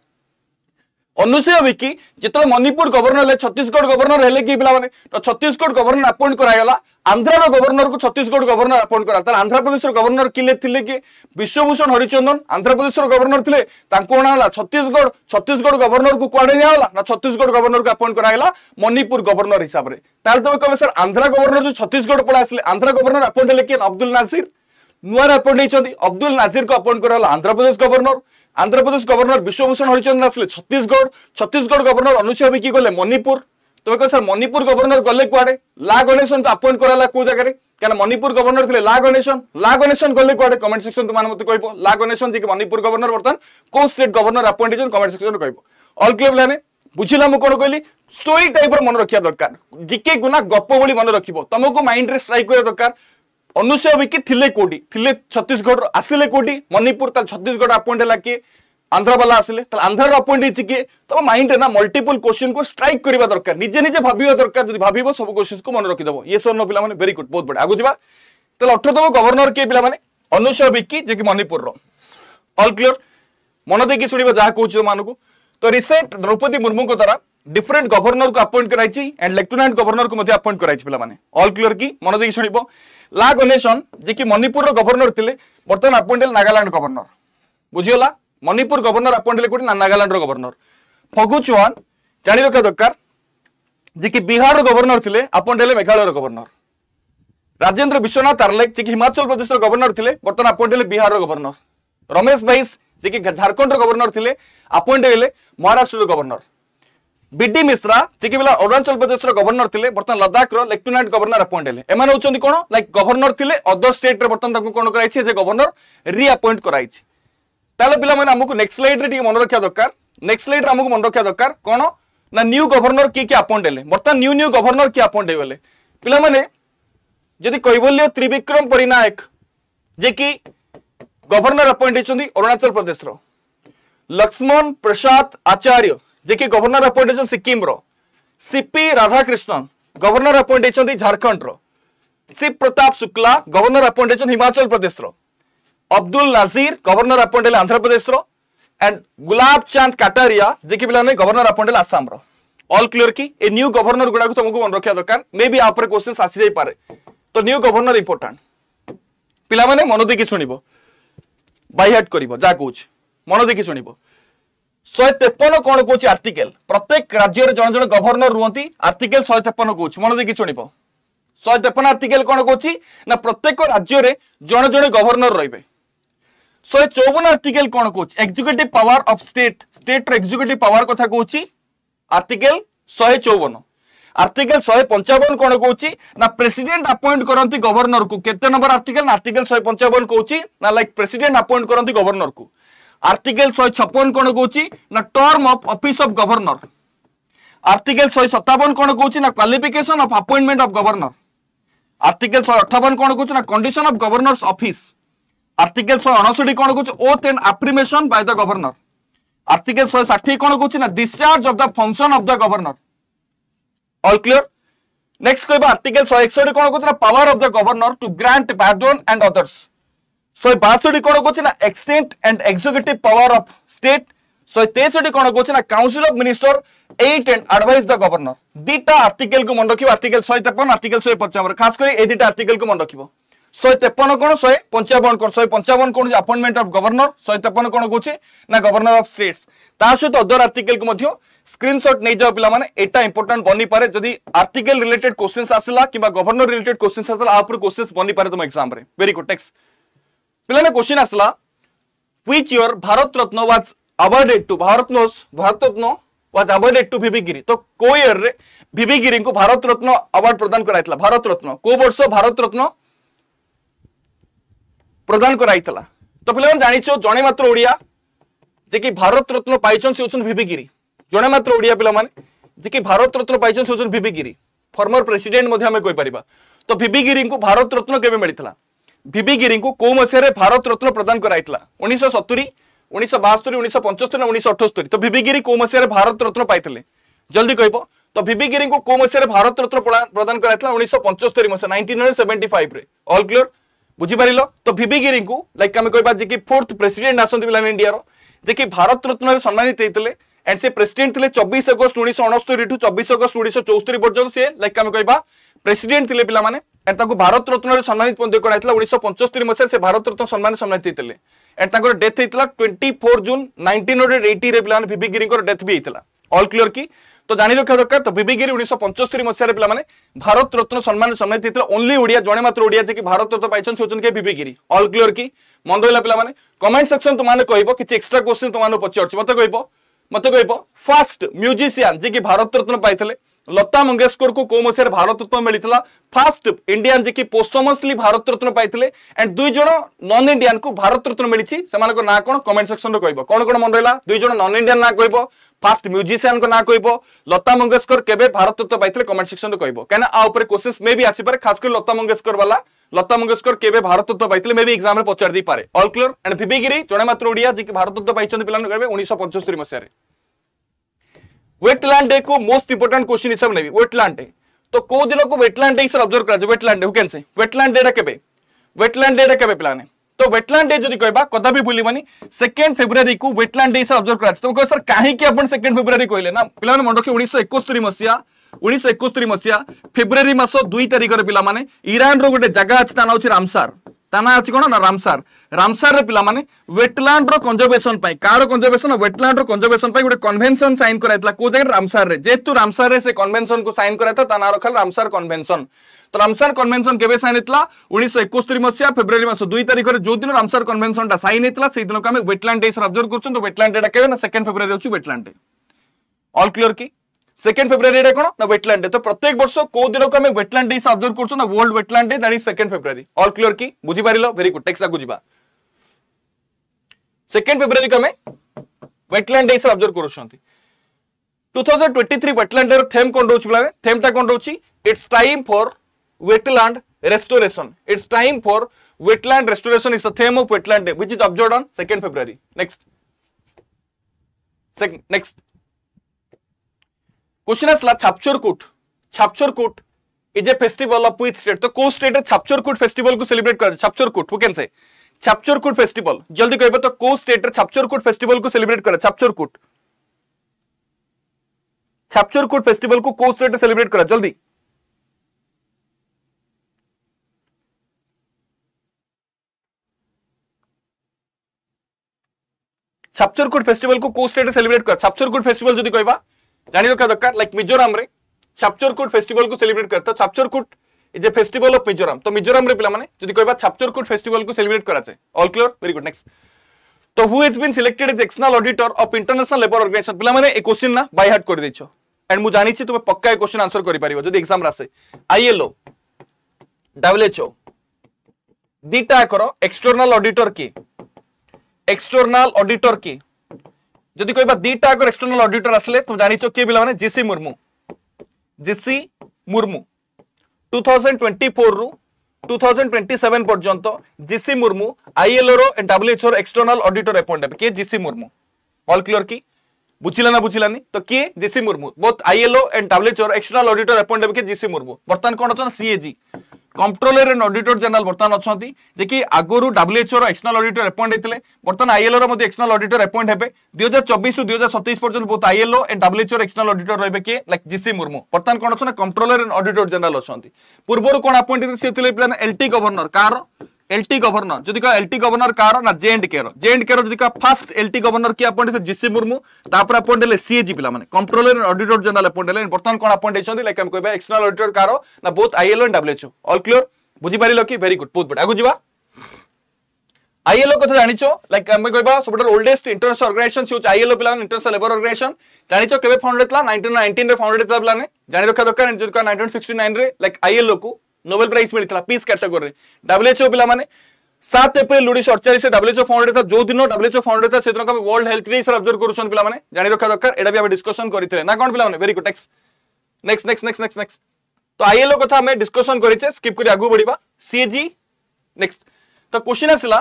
ଅନୁସୂୟା ବିକି ଯେତେବେଳେ ମଣିପୁର ଗଭର୍ଣ୍ଣର ହେଲେ ଛତିଶଗଡ଼ ଗଭର୍ଣ୍ଣର ହେଲେ କି ପିଲାମାନେ ତ ଛତିଶଗଡ଼ ଗଭର୍ଣ୍ଣର ଆପଏଣ୍ଟ କରାଗଲା ଆନ୍ଧ୍ରାର ଗଭର୍ଣ୍ଣରକୁ ଛତିଶଗଡ଼ ଗଭର୍ଣ୍ଣର ଆପଏଣ୍ଟ କରା ତାହେଲେ ଆନ୍ଧ୍ରପ୍ରଦେଶର ଗଭର୍ଣ୍ଣର କିଲେ ଥିଲେ କି ବିଶ୍ୱଭୂଷଣ ହରିଚନ୍ଦନ ଆନ୍ଧ୍ରପ୍ରଦେଶର ଗଭର୍ଣ୍ଣର ଥିଲେ ତାଙ୍କୁ ଅଣାଗଲା ଛତିଶଗଡ଼ ଛତିଶଗଡ଼ ଗଭର୍ଣ୍ଣରକୁ କୁଆଡ଼େ ନିଆଗଲା ନା ଛତିଶଗଡ଼ ଗଭର୍ଣ୍ଣରକୁ ଆପଏଣ୍ଟ କରାଗଲା ମଣିପୁର ଗଭର୍ଣ୍ଣର ହିସାବରେ ତାହେଲେ ତମେ କହିବେ ସାର୍ ଆନ୍ଧ୍ରା ଗଭର୍ଣ୍ଣର ଯେଉଁ ଛତିଶଗଡ଼ ପଳେଇ ଆସିଲେ ଆନ୍ଧ୍ରା ଗଭର୍ଣ୍ଣର ଆପଏଣ୍ଟ ହେଲେ କିଏ ଅବଦୁଲ ନାସିର ନୂଆରେ ଆପଏଣ୍ଟ ହେଇଛନ୍ତି ଅବଦୁଲ ନାସିରକୁ ଆପଏଣ୍ଟ କରାଗଲା ଆନ୍ଧ୍ରପ୍ରଦେଶ ଗଭର୍ଣ୍ଣର আন্ধ্রপ্রদেশ গভর্নর বিশ্বভূষণ হরিচন্দ্র আসলে ছত্তিশগড় ছত্তিশগড় গভর্নর অনুসূয়া উইকি গলে মণিপুর তবে কেন স্যার মণিপুর গভর্নর গলে কুয়াড়ে লা গণেশন তো আপয়েন্ট করালা কেউ জায়গায় কেন মণিপুর গভর্নর থিলে লা গণেশন লা গণেশন গলে কুয়াড়ে কমেন্ট সেকশন তোমার মতো কইব লা গণেশন যে মণিপুর গভর্নর বর্তমান কেউ স্টেট গভর্নর আপয়েন্ট হয়েছেন কমেন্ট সেকশন কইব অল ক্লিয়ার পিলানে বুঝিলা মু কোন কইলি স্টোরি টাইপর মনে রাখিয়া দরকার ডিকে গুনা গপ ভি মনে রাখব তমকু মাইন্ডরে স্ট্রাইক করা দরকার ଅନୁସୂୟା ବିକି ଥିଲେ କୋଉଠି ଥିଲେ ଛତିଶଗଡ଼ରୁ ଆସିଲେ କୋଉଠି ମଣିପୁର ତାହେଲେ ଛତିଶଗଡ଼ ଆପଏଣ୍ଟ ହେଲା କିଏ ଆନ୍ଧ୍ରବାଲା ଆସିଲେ ତାହେଲେ ଆନ୍ଧ୍ରର ଆପଏଣ୍ଟ ହେଇଛି କିଏ ତମ ମାଇଣ୍ଡରେ ନା ମଲ୍ଟିପୁଲ କୋଶ୍ଚିନ୍କୁ ଷ୍ଟ୍ରାଇକ୍ କରିବା ଦରକାର ନିଜେ ନିଜେ ଭାବିବା ଦରକାର ଯଦି ଭାବିବ ସବୁ କୋଶ୍ଚିନ୍କୁ ମନେ ରଖିଦେବ ଇଏ ସର୍ଣ୍ଣ ପିଲାମାନେ ଭେରି ଗୁଡ୍ ବହୁତ ବଢ଼ିଆ ଆଗକୁ ଯିବା ତାହେଲେ ଅଠରତମ ଗଭର୍ଣ୍ଣର କିଏ ପିଲାମାନେ ଅନୁସୂୟା ବିକି ଯିଏକି ମଣିପୁରର ଅଲ୍ କ୍ଲିୟର ମନ ଦେଇକି ଶୁଣିବ ଯାହା କହୁଛି ତମମାନଙ୍କୁ ତ ରିସେଣ୍ଟ ଦ୍ରୌପଦୀ ମୁର୍ମୁଙ୍କ ଦ୍ୱାରା ডিফরেন্ট গভর্নর কু আপয়েন্ট করাইছি এন্ড লেফটেন্যান্ট গভর্নর কু মধ্যে আপয়েন্ট করাইছি পিলামানে অল ক্লিয়ার কি মন দেখি শুনিব লা গণেশন যে কি মণিপুরর গভর্নর থিলে বর্তমান আপয়েন্ট হলে নাগাল্যান্ড গভর্নর বুঝিগলা মণিপুর গভর্নর আপয়েন্ট হলে কোটি নাগাল্যান্ডর গভর্নর ফগু চৌহান জানি রখা দরকার যে কি বিহারর গভর্নর থিলে আপয়েন্ট হলে মেঘালয়র গভর্নর রাজেন্দ্র বিশ্বনাথ আরলেক যে কি হিমাচল প্রদেশর গভর্নর থিলে বর্তমান আপয়েন্ট হলে বিহারর গভর্নর রমেশ ভাইস যে কি ঝাড়খণ্ডর গভর্নর থিলে আপয়েন্ট হলে মহারাষ্ট্রর গভর্নর ବିଡି ମିଶ୍ରା ଯିଏକି ପିଲା ଅରୁଣାଚଳ ପ୍ରଦେଶର ଗଭର୍ଣ୍ଣର ଥିଲେ ବର୍ତ୍ତମାନ ଲଦାଖର ଲେଫ୍ଟନାଣ୍ଟ ଗଭର୍ଣ୍ଣର ଆପଏଣ୍ଟ ହେଲେ ଏମାନେ ହେଉଛନ୍ତି କ'ଣ ଲାଇକ୍ ଗଭର୍ଣ୍ଣର ଥିଲେ ଅଦର ଷ୍ଟେଟ୍ରେ ବର୍ତ୍ତମାନ ତାଙ୍କୁ କ'ଣ କରାଯାଇଛି ଯେ ଗଭର୍ଣ୍ଣର ରିଆପଏଣ୍ଟ କରାଯାଇଛି ତାହେଲେ ପିଲାମାନେ ଆମକୁ ନେକ୍ସଟ ସ୍ଲାଇଡ୍ରେ ଟିକେ ମନେ ରଖିବା ଦରକାର ନେକ୍ସଟ ସ୍ଲାଇଡ୍ରେ ଆମକୁ ମନେ ରଖିବା ଦରକାର କ'ଣ ନା ନ୍ୟୁ ଗଭର୍ଣ୍ଣର କିଏ କିଏ ଆପଏଣ୍ଟ ହେଲେ ବର୍ତ୍ତମାନ ନ୍ୟୁ ନ୍ୟୁ ଗଭର୍ଣ୍ଣର କିଏ ଆପଏଣ୍ଟ ହେଇଗଲେ ପିଲାମାନେ ଯଦି କୈବଲ୍ୟ ତ୍ରିବିକ୍ରମ ପରିନାୟକ ଯିଏକି ଗଭର୍ଣ୍ଣର ଆପଏଣ୍ଟ ହେଇଛନ୍ତି ଅରୁଣାଚଳ ପ୍ରଦେଶର ଲକ୍ଷ୍ମଣ ପ୍ରସାଦ ଆଚାର୍ଯ୍ୟ ଯିଏକି ଗଭର୍ଣ୍ଣର ଆପଏଣ୍ଟ ହେଉଛନ୍ତି ସିକିମ୍ର ସିପି ରାଧାକ୍ରିଷ୍ଣନ ଗଭର୍ଣ୍ଣର ଆପଏଣ୍ଟ ହେଇଛନ୍ତି ଝାଡ଼ଖଣ୍ଡର ଶିବ ପ୍ରତାପ ଶୁକ୍ଲା ଗଭର୍ଣ୍ଣର ଆପଏଣ୍ଟ ହେଇଛନ୍ତି ହିମାଚଳ ପ୍ରଦେଶର ଅବଦୁଲ ନାଜିର ଗଭର୍ଣ୍ଣର ଆପଏଣ୍ଟ ହେଲେ ଆନ୍ଧ୍ରପ୍ରଦେଶର ଆଣ୍ଡ ଗୁଲାବ ଚାନ୍ଦ କାଟାରିଆ ଯିଏକି ପିଲାମାନେ ଗଭର୍ଣ୍ଣର ଆପଏଣ୍ଟ ହେଲେ ଆସାମର ଅଲ୍ କ୍ଲିୟର କି ଏ ନ୍ୟୁ ଗଭର୍ଣ୍ଣର ଗୁଡ଼ାକୁ ତମକୁ ମନେ ରଖିବା ଦରକାର ମେ ବି ୟା ଉପରେ କ୍ୱେଶ୍ଚିନ୍ସ ଆସିଯାଇପାରେ ତ ନ୍ୟୁ ଗଭର୍ଣ୍ଣର ଇମ୍ପୋର୍ଟାଣ୍ଟ ପିଲାମାନେ ମନ ଦେଇକି ଶୁଣିବ ବାଇହାର୍ଟ କରିବ ଯାହା କହୁଛି ମନ ଦେଇକି ଶୁଣିବ ଶହେ ତେପନ କ'ଣ କହୁଛି ଆର୍ଟିକେଲ ପ୍ରତ୍ୟେକ ରାଜ୍ୟରେ ଜଣେ ଜଣେ ଗଭର୍ଣ୍ଣର ରୁହନ୍ତି ଆର୍ଟିକେଲ ଶହେ ତେପନ କହୁଛି ମନ ଦେଇକି ଶୁଣିବ ଶହେ ତେପନ ଆର୍ଟିକେଲ କ'ଣ କହୁଛି ନା ପ୍ରତ୍ୟେକ ରାଜ୍ୟରେ ଜଣେ ଜଣେ ଗଭର୍ଣ୍ଣର ରହିବେ ଶହେ ଚଉବନ ଆର୍ଟିକେଲ କ'ଣ କହୁଛି ଏକ୍ଜିକ୍ୟୁଟିଭ ପାୱାର ଅଫ୍ ଷ୍ଟେଟ୍ ଷ୍ଟେଟ୍ର ଏକ୍ଜିକ୍ୟୁଟିଭ ପାୱାର କଥା କହୁଛି ଆର୍ଟିକେଲ ଶହେ ଚଉବନ ଆର୍ଟିକେଲ ଶହେ ପଞ୍ଚାବନ କ'ଣ କହୁଛି ନା ପ୍ରେସିଡେଣ୍ଟ ଆପଏଣ୍ଟ କରନ୍ତି ଗଭର୍ଣ୍ଣରକୁ କେତେ ନମ୍ବର ଆର୍ଟିକେଲ ନା ଆର୍ଟିକେଲ ଶହେ ପଞ୍ଚାବନ କହୁଛି ନା ଲାଇକ୍ ପ୍ରେସିଡେଣ୍ଟ ଆପଏଣ୍ଟ କରନ୍ତି ଗଭର୍ଣ୍ଣରକୁ আর্টিকেল শহে ছপন কোণ কৌছি না term of office of governor article শহে সতাবন কোণ কৌছি না qualification of appointment of governor article শহে অঠাবন কোণ কৌছি না condition of governor's office article শহে অনষঠি কোণ কৌছি oath and affirmation by the governor article শহে ষাঠিয়ে কোণ কৌছি না discharge of the function of the governor all clear next কহবা আর্টিকেল শহে একষঠি কোণ কৌছি না power of the governor to grant প্যাডন and others ଶହେ ବାଷଠି କ'ଣ କହୁଛି ନା extent and executive power of state ଶହେ ତେଷଠି କ'ଣ କହୁଛି ନା council of minister aid and advise the governor ଦୁଇଟା ଆର୍ଟିକେଲକୁ ମନେ ରଖିବ ଆର୍ଟିକେଲ ଶହେ ତେପନ ଆର୍ଟିକେଲ ଶହେ ପଞ୍ଚାବନ ଖାସ୍ କରି ଏଇ ଦୁଇଟା ଆର୍ଟିକେଲକୁ ମନେ ରଖିବ ଶହେ ତେପନ କ'ଣ ଶହେ ପଞ୍ଚାବନ କ'ଣ ଶହେ ପଞ୍ଚାବନ କ'ଣ ହେଉଛି ଆପଏଣ୍ଟମେଣ୍ଟ ଅଫ୍ ଗଭର୍ଣ୍ଣର ଶହେ ତେପନ କ'ଣ କହୁଛି ନା ଗଭର୍ଣ୍ଣର ଅଫ୍ ଷ୍ଟେଟ୍ସ ତା ସହିତ ଅଦର ଆର୍ଟିକେଲକୁ ମଧ୍ୟ স্ক্রিনশট নেই ପିଲାମାନେ ଏଇଟା মানে ବନିପାରେ ଯଦି বনিপরে ରିଲେଟେଡ଼୍ আর্টিকেল ଆସିଲା কোশ্চেন্স আসলা ରିଲେଟେଡ଼୍ গভর্নর ଆସିଲା কোশ্চেন্স আসলা ବନିପାରେ ତୁମ বনিপরে তোমার এক্সামে ভেরি গুড पे क्वेश्चन అసలు which year Bharat Ratna was awarded to Bharat నోస్ Bharat Ratna was awarded to भिबिगिरी तो को इयर रे भिबिगिरी को भारत रत्न अवार्ड प्रदान कर भारत रत्न को वर्ष भारत रत्न प्रदान कर तो पे जानी जड़े मात्र ओडिया जे कि भारत रत्न पाइन से होछन भिबिगिरी जड़े मात्र ओडिया पिला माने जे कि भारत रत्न पाइन से होछन भिबिगिरी फॉर्मर प्रेसिडेंट मध्ये हमें कोइ तो भिबिगिरी को भारत रत्न के मिलितला ভিবি গিরিঙ্কু কেউ মশায় ভারত রত্ন প্রদান করা হয়েছিল উনিশশো সতুরি উনিশশো বাস্তরি উনিশশো পঞ্চস্তরি না উনিশশো অঠস্তরি তো ভিবি গিরি কেউ মশায় ভারত রত্ন পাইলে জলদি কহব তো ভিবি গিরিঙ্কু কেউ মশায় ভারত রত্ন প্রদান করা হয়েছিল উনিশশো পঞ্চস্তরি মশা নাইনটিন হন্ড্রেড সেভেন্টি ফাইভ রে অল ক্লিয়র বুঝিপারিল তো ভিবি গিরিঙ্কু লাইক আমি কহবা যে কি ফোর্থ প্রেসিডেন্ট আসতে পিলা ইন্ডিয়ার যে কি ভারত রত্ন সম্মানিত হয়েছিল এন্ড সে প্রেসিডেন্ট লে চব্বিশ অগস্ট উনিশশো অনস্তরি টু চব্বিশ অগস্ট উনিশশো চৌস্তরি পর্যন্ত সে লাইক আমি কহবা প্রেসিডেন্ট লে পিলা মানে এন্ড তাঁকু ভারত রত্নরে সম্মানিত করা উনিশশো পঞ্চস্তরি মশায় সে ভারত রত্ন সম্মান সম্মানিত হয়েছিল এন্ড তাঁর ডেথ হয়েছিল twenty four June nineteen hundred এইটিরে পিলামানে ভিভি গিরিঙ্কর ডেথ বি হয়েছিল অল ক্লিয়র কি তো জানি রক্ষা দরকার তো ভিভি গিরি উনিশশো পঞ্চস্তরি মশায় পিলামানে ভারত রত্ন সম্মান সম্মানিত হয়েছিল ওনলি ওড়িয়া জনে মাত্র ওড়িয়া যে ভারত রত্ন পাইছেন সে হচ্ছেন কে ভিভি গিরি অল ক্লিয়র কি মন রহিলা পিলামানে কমেন্ট সেকশন তোমাকে কহব কিছু এক্সট্রা কোশ্চিন তোমাকে পচারছি মতো কহব মতো কহব ফার্স্ট মিউজিসিয়ান যে কি ভারত রত্ন পাইলে লতা মঙ্গেশকরকু কেউ মশায় ভারত রত্ন মিলিলা ফার্স্ট ইন্ডিয়ান যে কি পোস্টমসলি ভারত রত্ন পাইলে এন্ড দুই জন নন ইন্ডিয়ান কু ভারত রত্ন মিলিছি সে না কোণ কমেন্ট সেকশন কহব কোণ কোণ মনে রা দুই জন নন ইন্ডিয়ান না কহব ফার্স্ট মিউজিসিয়ান না কহব লতা মঙ্গেশকর কেবে ভারত রত্ন পাইলে কমেন্ট সেকশন কহব কেন আ উপরে কোশ্চিন্স মে বি আসিপারে খাস করে লতা মঙ্গেশকর বালা লতা মঙ্গেশকর কেবে ভারত রত্ন পাইলে মে বি এক্সামে পচার দিয়ে পারে অল ক্লিয়ার এন্ড ভিবিগিরি জনে মাত্র ওড়িয়া যে ভারত রত্ন পাইছেন পিলা কহবে উনিশশো পঞ্চস্তরি মশায় वेटलैंड डे को मोस्ट इंपोर्टेंट क्वेश्चन हिसाब ने वेटलैंड डे तो कौ दिन को वेटलैंड डे हिसाब ऑब्जर्व करा wetland day can say wetland day के वेटलैंड डे के पिलाने तो वेटलैंड डे जदि कहबा कदा कदापि भूलिबानी सेकंड फेब्रुवारी को वेटलैंड डे हिसाब ऑब्जर्व करा तो कह सर काहे की अपन सेकंड फेब्रुवारी कहले ना पिलाने मन रखी 1971 मसिया 1971 मसिया फेब्रुवारी मास 2 तारिख रे पिला माने ईरान रो गोटे जगह अछि ता नाम अछि रामसार ताना ना अछि कोन ना रामसार ରାମସାରରେ ପିଲାମାନେ ୱେଟଲ୍ୟାଣ୍ଡର କଞ୍ଜରଭେସନ ପାଇଁ କାହାର କଞ୍ଜରଭେସନ ୱେଟଲ୍ୟାଣ୍ଡର କଞ୍ଜରଭେସନ ପାଇଁ ଗୋଟେ କନଭେନସନ ସାଇନ୍ କରାଯାଇଥିଲା କୋଉ ଜାଗାରେ ରାମସାରରେ ଯେହେତୁ ରାମସାରରେ ସେ କନଭେନସନକୁ ସାଇନ୍ କରାଯାଇଥିଲା ତା ନାଁ ରଖାଗଲା ରାମସାର କନଭେନସନ ତ ରାମସାର କନଭେନସନ କେବେ ସାଇନ୍ ହେଇଥିଲା ଉଣେଇଶହ ଏକସ୍ତରୀ ମସିହା ଫେବୃୟାରୀ ମାସ ଦୁଇ ତାରିଖରେ ଯୋଉ ଦିନ ରାମସାର କନଭେନସନଟା ସାଇନ୍ ହେଇଥିଲା ସେଇ ଦିନକୁ ଆମେ ୱେଟଲ୍ୟାଣ୍ଡ ଡେ ହିସାବରେ ଅବଜର୍ଭ କରୁଛନ୍ତି ୱେଟଲ୍ୟାଣ୍ଡ ଡେଟା କେବେ ନା ସେକେଣ୍ଡ ଫେବୃୟାରୀ ହେଉଛି ୱେଟଲ୍ୟାଣ୍ଡ ଡେ ଅଲ୍ କ୍ଲିୟର କି सेकेंड फेब्रुआरी डे कौन ना वेटलैंड डे तो प्रत्येक वर्ष को दिन को आम वेटलैंड डे ऑब्जर्व करूँ ना world wetland day that is second February all clear की बुझी पारिल वेरी गुड टेक्स आगे जावा सेकेंड फेब्रुआरी आम वेटलैंड डेज अब्जर्व करूँ two thousand twenty three wetland डेर थेम कौन रोचे पे थेम टा कौन रोचे it's time for wetland restoration it's time for wetland restoration is the theme of wetland day which is observed on 2nd february next second next question asla chapchorkut chapchorkut is a festival of which state so kos state chapchorkut festival ko celebrate kar chapchorkut who can say Chapchar Kut festival जल्दी कह तो कौ state Chapchar Kut festival को celebrate करा Chapchar Kut छापचोरकुट festival को कौ state celebrate करा जल्दी छापचोरकुट फेस्टिवल को कौ स्टेट सेलिब्रेट करा छापचोरकुट फेस्टिवल जदि कहवा जानी रखा दरकार लाइक मिजोराम रे छापचोरकुट फेस्टिवल को सेलिब्रेट करता छापचोरकुट যে ফেস্টিভাল অফ মিজোরাম তো মিজোরামের রে পিলামানে যদি কইবা ছাপচরকুট ফেস্টিভাল কু সেলিব্রেট করাছে all clear very good next তো who has been selected as external auditor of International Labour Organization পিলামানে এ কোশ্চেন না বাই হার্ট করে দিছো এন্ড মু জানিছি তুমি পক্কা এ কোশ্চেন আনসার করি পারিবো যদি এক্সাম আসে আইএলও ডাব্লিউএচও দিটা করো এক্সটর্নাল অডিটর কি এক্সটর্নাল অডিটর কি যদি কইবা দিটা করো এক্সটর্নাল অডিটর আসলে তুমি জানিছো কে পিলামানে G C Murmu G C Murmu two thousand twenty four two thousand twenty seven পর্যন্ত জিসি মুর্মু আইএলওর এন্ড ডাব্লুএচওর এক্সটর্নাল অডিটর অ্যাপয়েন্ট হবে কে জিসি মুর্মু অল ক্লিয়ার কি বুঝিলা না বুঝিলানি তো কে G C Murmu both ILO and ডাব্লুএচওর এক্সটর্নাল অডিটর অ্যাপয়েন্ট হবে কে জিসি মুর্মু বর্তমান কোণ অনেক CAG comptroller and auditor general বর্তমান অনেক যে কি আগর ডাব্লুএচওর এক্সটর্নাল অডিটর এপয়েন্ট হয়েছে বর্তমান আইএলওর মধ্যে এক্সটর্নাল অডিটর এপয়েন্ট হবে দুই হাজার চব্বিশ দুই হাজার সতেইশ পর্যন্ত বোধ আইএলও এন্ড ডাব্লুএচওর এক্সটর্নাল অডিটর রয়েবে কি লাইক জিসি মুর্মু বর্তমান কোণ অনেক কম্পট্রোলর এন্ড অডিটর জেনারেল অনেক পূর্বর কোণ আপয়েন্ট হয়েছে সে এলটি গভর্নর কার এলটি গভর্নর যদি কয় এলটি গভর্নর কার না জে এন্ড কে র জে এন্ড কে র যদি কয় ফার্স্ট এলটি গভর্নর কি আপয়েন্ট হয়েছে জিসি মুর্মু তারপরে আপয়েন্ট হলে সিএজি পিলামানে কন্ট্রোলর অডিটর জেনারেল আপয়েন্ট হলে বর্তমান কোন আপয়েন্ট হয়েছেন লাইক আমি কইবা এক্সটর্নাল অডিটর কার না both ILO and WHO all clear বুঝি পারিল কি ভেরি গুড বহুত বড় আগু যা আইএলও কথা জানিছ লাইক আমি কইবা সবটার ওল্ডেস্ট ইন্টারন্যাশনাল অর্গানাইজেশন হচ্ছে আইএলও পিলামানে ইন্টারন্যাশনাল লেবার অর্গানাইজেশন জানিছ কেবে ফাউন্ড হইতলা 1919 রে ফাউন্ড হইতলা পিলানে জানি রাখা দরকার যদি কয় 1969 রে লাইক আইএলও কু ନୋବେଲ ପ୍ରାଇଜ ମିଳିଥିଲା ପିସ୍ କାଟାଗୋରୀରେ ଡବ୍ଲ୍ୟୁଏଚ୍ଓ ପିଲାମାନେ ସାତ ଏପ୍ରିଲ ଉଣେଇଶହ ଅଠଚାଳିଶରେ ଡବ୍ଲ୍ୟୁଏଚ୍ଓ ଫାଉଣ୍ଡରେ ଥିଲା ଯୋଉ ଦିନ ଡବ୍ଲ୍ୟୁଏଚ୍ଓ ଫାଉଣ୍ଡରେ ଥିଲା ସେଦିନ ଆମେ ୱାର୍ଲଡ ହେଲ୍ଥ ଡେ ହିସାବରେ ଅବଜର୍ଭ କରୁଛନ୍ତି ପିଲାମାନେ ଜାଣି ରଖା ଦରକାର ଏଇଟା ବି ଆମେ ଡିସ୍କସନ କରିଥିଲେ ନା କ'ଣ ପିଲାମାନେ very good next next next next next next तो आईएलओ कथा आम डिस्कसन करे स्कीप कर आगे बढ़ा सीएजी नेक्स्ट तो क्वेश्चन आसला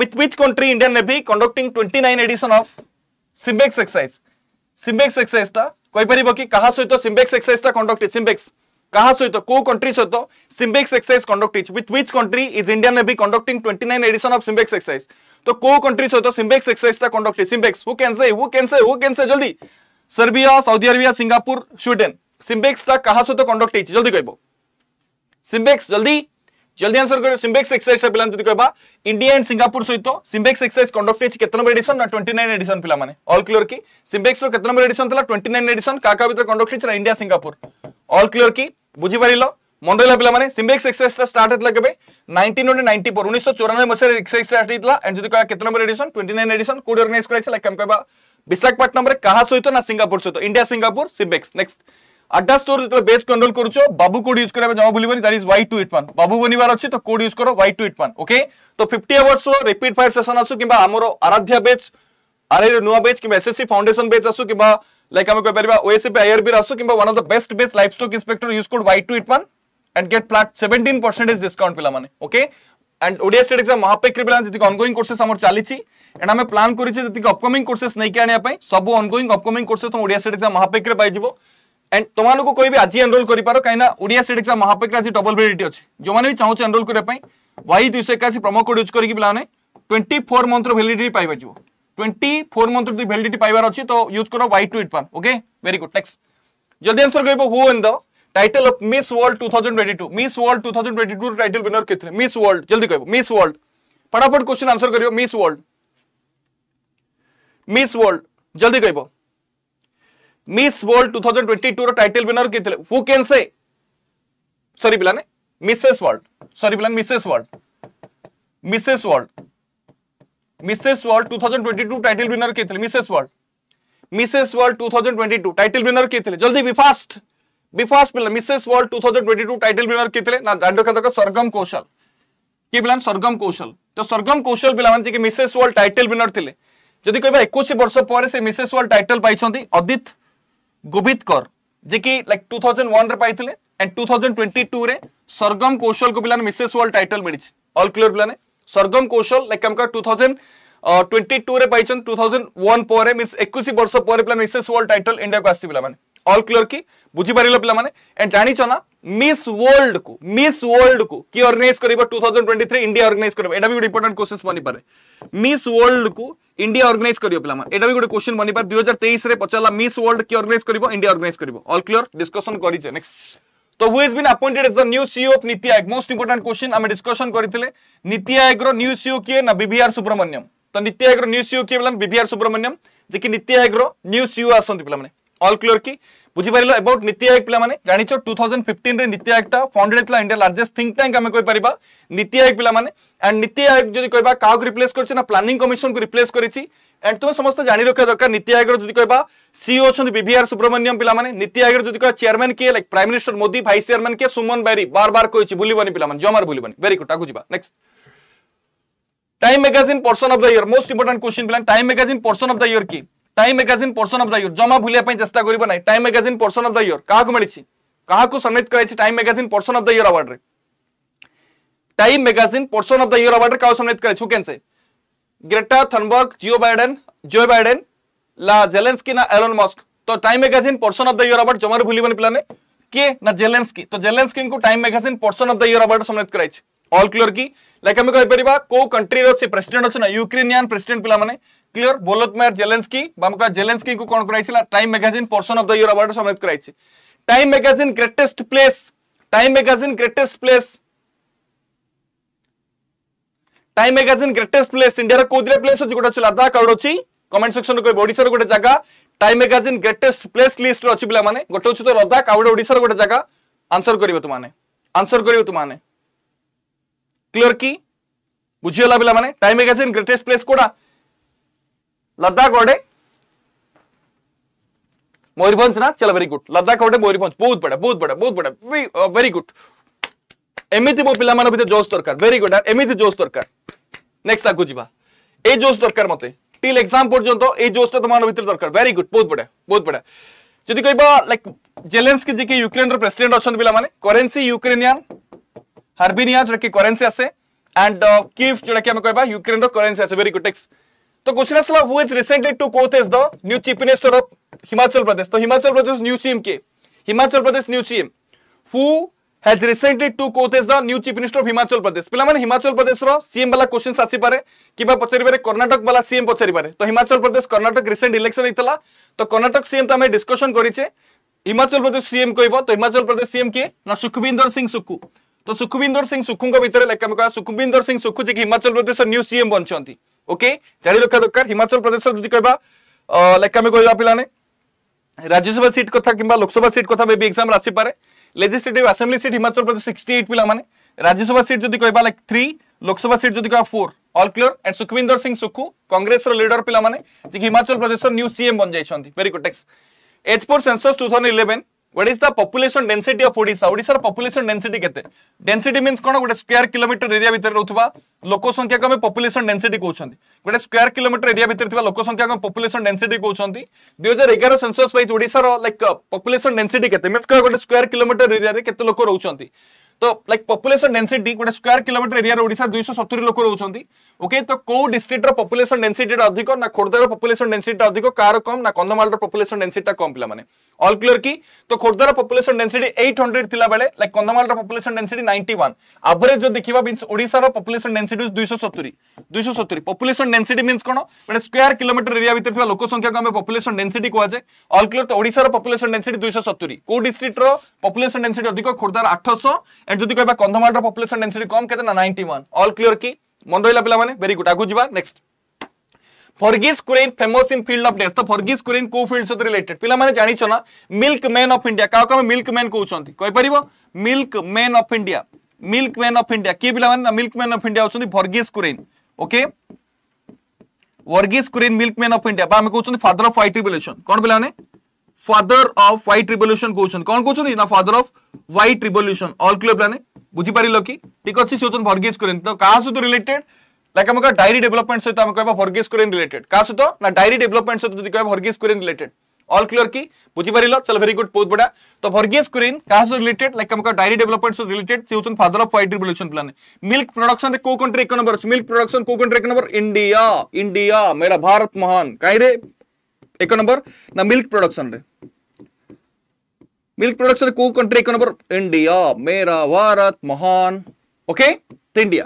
with which country Indian Navy conducting 29 edition of SIMBEX exercise SIMBEX exercise था कहि परबो कि कहा सहित सिम्बेक्स एक्सरसाइज था कंडक्ट सिम्बेक्स कहा सहित को कंट्री सहित SIMBEX exercise conduct with which country is India ने conducting 29 edition of SIMBEX exercise तो को कंट्री सहित सिम्बेक्स एक्सरसाइज ता conduct SIMBEX who can say who can say who can say जल्दी Serbia Saudi Arabia Singapore Sweden SIMBEX ता कहा सहित conduct hitch जल्दी कहबो सिम्बेक्स जल्दी जल्दी आंसर करियो सिम्बेक्स एक्सरसाइज पिला जदी कहबा इंडिया एंड सिंगापुर सहित सिम्बेक्स एक्सरसाइज कंडक्ट हिच केतनो एडिशन ना 29 एडिशन पिला माने ऑल क्लियर की सिम्बेक्स रो केतनो एडिशन तला 29 एडिशन काका भीतर कंडक्ट हिच ना इंडिया सिंगापुर ऑल क्लियर की ବୁଝିପାରିଲ ମନେ ରହିଲା ପିଲାମାନେ ସିମ୍ବେକ୍ସ ଏକ୍ସରସାଇଜଟା ଷ୍ଟାର୍ଟ ହେଇଥିଲା କେବେ ନାଇଣ୍ଟିନ୍ ହଣ୍ଡ୍ରେଡ୍ ନାଇଣ୍ଟି ଫୋର୍ ଉଣେଇଶହ ଚଉରାନବେ ମସିହାରେ ଏକ୍ସରସାଇଜ ଷ୍ଟାର୍ଟ ହେଇଥିଲା ଏଣ୍ଡ ଯଦି କହିବା କେତେ number edition twenty nine edition କୋଉଠି ଅର୍ଗାନାଇଜ କରାଯାଇଥିଲା ଆମେ କହିବା ବିଶାଖାପାଟନମରେ କାହା ସହିତ ନା ସିଙ୍ଗାପୁର ସହିତ ଇଣ୍ଡିଆ ସିଙ୍ଗାପୁର ସିମ୍ବେକ୍ସ ନେକ୍ସଟ আড্ডা স্টোর যেত বেজ কন্ট্রোল করছো বাবু কোড ইউজ করে জমা ভুলবেনি that is Y two eight one বাবু বনিবার অছি তো কোড ইউজ করো Y two eight one okay তো fifty hours repeat fire session আসু কিংবা আমার আরাধ্যা বেচ আরআই নুয়া বেচ কিংবা এসএসসি ফাউন্ডেশন বেচ আসু কিংবা like ଆମେ କହିପାରିବା OSP IRB ରାସୁ କିମ୍ବା one of the best based livestock inspector use code Y281 and get flat 17% discount ପିଲାମାନେ okay and Odia state exam ମହାପେକ୍ ରେ ପିଲାମାନେ ଯେତିକି ongoing courses ଆମର ଚାଲିଛି and ଆମେ plan କରିଛେ ଯେତିକି upcoming courses ନେଇକି ଆଣିବା ପାଇଁ ସବୁ ongoing upcoming courses ତମ ଓଡ଼ିଆ state exam ମହାପେକ୍ ରେ ପାଇଯିବ एंड तुमको कह आज एनरोल कर कहीं स्टेट एक्जाम महापेक आज डबल भेट अच्छे जो मैंने भी चाहूँ एनरोल करने वाई दुई सौ एकाशी प्रोमो कोड यूज करके पे ट्वेंटी फोर मंथ भेलीडी पाइप twenty four month the validity पाइबार achi तो use karo white two eight pan okay very good next जल्दी आंसर करबो who in the title of Miss World two thousand twenty two Miss World two thousand twenty two title winner केतने Miss World जल्दी कहबो Miss World फटाफट question answer करियो Miss World Miss World जल्दी कहबो Miss World two thousand twenty two title winner केतले who can say sorry पिलाने Mrs World sorry पिलाने Mrs World Mrs World Mrs World 2022 title winner के थे Mrs World Mrs World 2022 title winner के थे जल्दी बी फास्ट बी फास्ट पिलर Mrs World 2022 title winner के थे ना दांडो का तो सरगम कौशल के पिला सरगम कौशल तो सरगम कौशल पिला माने जे मिसेस वर्ल्ड टाइटल विनर थे जदि कहबा 21 वर्ष पर से मिसेस वर्ल्ड टाइटल पाइछंती अदित गोबित कर जे कि लाइक 2001 रे पाइथिले एंड 2022 रे सरगम कौशल को पिला मिसेस वर्ल्ड टाइटल मिलिछ ऑल क्लियर पिला सरगम कौशल लाइक आम टू थाउजेंड ट्वेंटी टू रही टू थाउजेंड वन मीनस एक बर्ष पर मिसेस वर्ल्ड टाइटल इंडिया को आसी पे अल क्लीयर कि बुझीपार पे एंड जाना मिस वर्ल्ड को मिस वर्ल्ड को किए अर्गानाइज कर two thousand twenty three India organize कर भी गोटे इंपोर्टा क्वेश्चन बनी पाए मिस वर्ल्ड को इंडिया अर्गनइज कर पे भी गोटे क्वेश्चन बनी पाए दुई हजार तेईस पचारा मिस वर्ल्ड किए अर्गानाइज कर इंडिया अर्गानाइज कर अल क्लीयर डिस्कसन करेक्ट তো who is been appointed as the new CEO of NITI Aayog most important question ଆମେ ଡିସ୍କସନ୍ କରିଥିଲେ ନୀତି ଆୟୋଗର ନ୍ୟୁ ସିଇଓ କିଏ ନା ବିଭିଆର୍ ସୁବ୍ରମଣ୍ୟମ୍ ତ ନୀତି ଆୟୋଗର ନ୍ୟୁ ସିଇଓ କିଏ ପିଲାମାନେ ବିଭିଆର୍ ସୁବ୍ରମଣ୍ୟମ୍ ଯେ କି ନୀତି ଆୟୋଗର ନ୍ୟୁ ସିଇଓ ଆସନ୍ତି ପିଲାମାନେ ଅଲ୍ କ୍ଲିୟର କି ବୁଝିପାରିଲ ଏବାଉଟ୍ ନୀତି ଆୟୋଗ ପିଲାମାନେ ଜାଣିଛ ଟୁ ଥାଉଜେଣ୍ଡ ଫିଫ୍ଟିନ୍ରେ ନୀତି ଆୟୋଗଟା ଫଣ୍ଡେଡ୍ ହେଇଥିଲା ଇଣ୍ଡିଆ ଲାର୍ଜେଷ୍ଟ ଥିଙ୍କ ଟ୍ୟାଙ୍କ ଆମେ କହିପାରିବା ନୀତି ଆୟୋଗ ପିଲାମାନେ ଆଣ୍ଡ ନୀତି ଆୟୋଗ ଯଦି କହିବା କାହାକୁ ରିପ୍ଲେସ୍ କରିଛି ନା ପ୍ଲାନିଂ କମିଶନକୁ ରିପ୍ଲେସ୍ କରିଛି एंड तुम समस्त जान रखा दरकार नीति आयोग जदि कह सीओ अच्छा बीआर सुब्रमण्यम पाने नीति आयोग जदि कह चेयरमैन किए लाइक प्राइम मिनिस्टर मोदी भाई चेयरमैन किए सुमन बैरी बार बार कही बुलबनी पे जमार बुलबनी वेरी गुड आगे जावा next Time magazine person of the year most important question पे Time magazine person of the year की Time magazine person of the year जमा भूलिया चेस्टा कर Time magazine person of the year क्या मिली क्या सम्मानित कराई Time magazine person of the year award Time magazine person of the year award क्या सम्मानित कराई Greta Thunberg Joe Biden Joe Biden ला जेलेंस्की ना एलोन मस्क तो Time magazine person of the year award जमार भूलिबन पिलाने किए ना जेलेंस्की तो जेलेंस्की को Time magazine person of the year award सम्मानित कराइछ ऑल क्लियर की लाइक आम कहीपर को कंट्री से प्रेसिडेंट अच्छे ना यूक्रेनियान प्रेसिडेंट पे क्लीयर बोलोतमेयर जेलेंस्की बामका जेलेंस्की को कौन कराइला Time magazine person of the year award सम्मानित कराइछ Time magazine greatest place Time magazine greatest place Time magazine greatest place ಇಂಡಿಯಾರ ಕೋದಿರ ಪ್ಲೇಸ್ ଅଛି ଗୋଟେ ଅଛି ଲଦାଖ ଆଉ ଅଛି କମେଣ୍ଟ ସେକ୍ସନରେ କହିବେ ଓଡ଼ିଶାର ଗୋଟେ ଜାଗା ଟାଇମ୍ ମ୍ୟାଗାଜିନ୍ ଗ୍ରେଟେଷ୍ଟ ପ୍ଲେସ୍ ଲିଷ୍ଟରେ ଅଛି ପିଲାମାନେ ଗୋଟେ ହେଉଛି ତ ଲଦାଖ ଆଉ ଗୋଟେ ଓଡ଼ିଶାର ଗୋଟେ ଜାଗା ଆନ୍ସର କରିବ ତୁମାନେ ଆନ୍ସର କରିବ ତୁମାନେ କ୍ଲିୟର କି ବୁଝିଗଲା ପିଲାମାନେ ଟାଇମ୍ ମ୍ୟାଗାଜିନ୍ ଗ୍ରେଟେଷ୍ଟ ପ୍ଲେସ୍ କୋଉଟା ଲଦାଖ ଗୋଟେ मयूरभंज ना चलो वेरी गुड लद्दाख और मयूरभंज बहुत बड़ा बहुत बड़ा बहुत बड़ा वेरी गुड एमती मो पा मानते जोश दरकार भेरी गुड एमती जोश दरकार नेक्स्ट आगे जी ये जोश दरकार मत टिल एक्जाम पर्यटन ये जोश टा तुम भाई दरकार भेरी गुड बहुत बढ़िया बहुत बढ़िया जी कह लाइक जेलेन्स की जी यूक्रेन रेसीडेट अच्छे पे मैंने करेन्सी यूक्रेनियान हार्बिनिया जो करेन्सी आसे एंड किफ जो कह यूक्रेन रेन्सी आसे भेरी गुड टेक्स तो क्वेश्चन आसला हु इज रिसेंटली टू को the new chief minister of Himachal Pradesh तो हिमाचल प्रदेश न्यू सीएम के Himachal Pradesh new CM who has recently took oath as the new chief of Himachal Pradesh ପିଲାମାନେ ହିମାଚଳ ପ୍ରଦେଶର ସିଏମ୍ ବାଲା କୋଶ୍ଚିନ୍ ଆସିପାରେ କିମ୍ବା ପଚାରିପାରେ କର୍ଣ୍ଣାଟକ ବାଲା ସିଏମ୍ ପଚାରିପାରେ ତ ହିମାଚଳ ପ୍ରଦେଶ କର୍ଣ୍ଣାଟକ ରିସେଣ୍ଟ ଇଲେକ୍ସନ୍ ହେଇଥିଲା ତ କର୍ଣ୍ଣାଟକ ସିଏମ୍ ତ ଆମେ ଡିସ୍କସନ୍ କରିଛେ ହିମାଚଳ ପ୍ରଦେଶ ସିଏମ୍ କହିବ ତ ହିମାଚଳ ପ୍ରଦେଶ ସିଏମ୍ କିଏ ନା ସୁଖବିନ୍ଦର ସିଂ ସୁଖୁ ତ ସୁଖବିନ୍ଦର ସିଂ ସୁଖୁଙ୍କ ଭିତରେ ଲେଖା କହିବା ସୁଖବିନ୍ଦର ସିଂ ସୁଖୁ ଯିଏକି ହିମାଚଳ ପ୍ରଦେଶର ନ୍ୟୁ ସିଏମ୍ ବନିଛନ୍ତି ଓକେ ଜାରି ରଖିବା ଦରକାର ହିମାଚଳ ପ୍ରଦେଶର ଯଦି କହିବା ଲେଖା ଆମେ କହିବା ପିଲାମାନେ ରାଜ୍ୟସଭା ସିଟ୍ କଥା କିମ୍ବା ଲୋକସଭା ସିଟ୍ କଥା ମେ ବି ଏକ୍ସାମ୍ରେ ଆସିପାରେ legislative assembly seat Himachal Pradesh sixty eight পিলামানে রাজ্যসভা সিট যদি কহবা লাইক থ্রি লোকসভা সিট যদি কহবা four all clear and Sukhvinder Singh Sukhu কংগ্রেসর লিডর পিলামানে যে হিমাচল প্রদেশর নিউ সিএম বনি যাইছন্তি very good next as per census two thousand eleven what is the population density of Odisha Odisha रा पॉपुलेशन डेंसिटी केते डेंसिटी मींस कोन गोटे स्क्वायर किलोमीटर एरिया भीतर रहथुबा लोक संख्या कमे पॉपुलेशन डेंसिटी कोछन गोटे स्क्वायर किलोमीटर एरिया भीतर थिबा लोक संख्या कमे पॉपुलेशन डेंसिटी कोछन 2011 सेंसस वाइज ओडिसा रा लाइक पॉपुलेशन डेंसिटी केते मींस को गोटे स्क्वायर किलोमीटर एरिया रे केते लोक रहउछन तो लाइक पॉपुलेशन डेंसिटी गोटे स्क्वायर किलोमीटर एरिया रे ओडिसा 270 लोक रहउछन ওকে তো কেউ ডিস্ট্রিক্টর পপুলেসন ডেনসিটিটা অধিক না খোর্ধার পপুলেসন ডেনসিটিটা অধিক কার কম না কন্ধমালর পপুলেসন ডেনসিটিটা কম পিলামানে অল ক্লিয়ার কি তো খোর্ধার পপুলেসন ডেনসিটি এইট হন্ড্রেড লা বেলে লাইক কন্ধমালর population density ninety one average যদি দেখিবা মিন্স ওড়িশার পপুলেসন ডেনসিটি দুইশ সতুরি দুইশ সতুরি পপুলেসন ডেনসিটি মিন্স কোন মানে স্কোয়ার কিলোমিটার এরিয়া ভিতরে থাকা লোক সংখ্যাকে আমি পপুলেসন ডেনসিটি কুয়াযায় অল ক্লিয়ার তো ওড়িশার পপুলেসন ডেনসিটি দুইশ সতুরি কেউ ডিস্ট্রিক্টর পপুলেসন ডেনসিটি অধিক খোর্ধার আঠশো এন্ড যদি কহবা কন্ধমালর পপুলেসন ডেনসিটি কম কেতে না নাইন্টি ওয়ান অল ক্লিয়ার কি मन रहा पे भेरी गुड आगे जावा next Verghese Kurien famous in field of death तो फर्गिस कुरेन कौ फिल्ड सहित रिलेटेड पे जाच ना मिल्क मैन अफ इंडिया क्या आम मिल्क मैन कहते कहीपर milk man of India milk man of India किए पे मिल्क मैन अफ इंडिया होती Verghese Kurien okay Verghese Kurien milk man of India आम कहते फादर अफ व्हाइट रिवल्यूशन कौन पे फादर ऑफ व्हाइट रिवोल्यूशन कौन कौन कहते ना father of white revolution all clear प्लान बुझी बुझीपार कि ठीक अछि सी हूँ भर्गेज कुरेन तो से तो रिलेटेड लाइक हम का डायरी डेवलपमेंट से तो हम कह भर्गेज करें रिलेटेड का से तो ना डायरी डेभलपमेंट सहित जब कह भर्गेज करें रिलेटेड ऑल क्लियर कि बुझीपार चल वेरी गुड बहुत बड़ा तो भर्गेज करें क्या से रिलेटेड लाइक हम का डायरी डेवलपमेंट से रिलेटेड सी हूँ फादर ऑफ व्हाइट रिवॉल्यूशन प्लान मिल्क प्रोडक्शन को कंट्री एक नंबर मिल्क प्रोडक्शन को कंट्री एक नंबर इंडिया इंडिया मेरा भारत महान काहे रे ଏକ ନମ୍ବର ନା ମିଲ୍କ ପ୍ରଡକ୍ସନରେ ମିଲ୍କ ପ୍ରଡକ୍ସନରେ କୋଉ କଣ୍ଟ୍ରି ଏକ ନମ୍ବର ଇଣ୍ଡିଆ ମେରା ଭାରତ ମହାନ India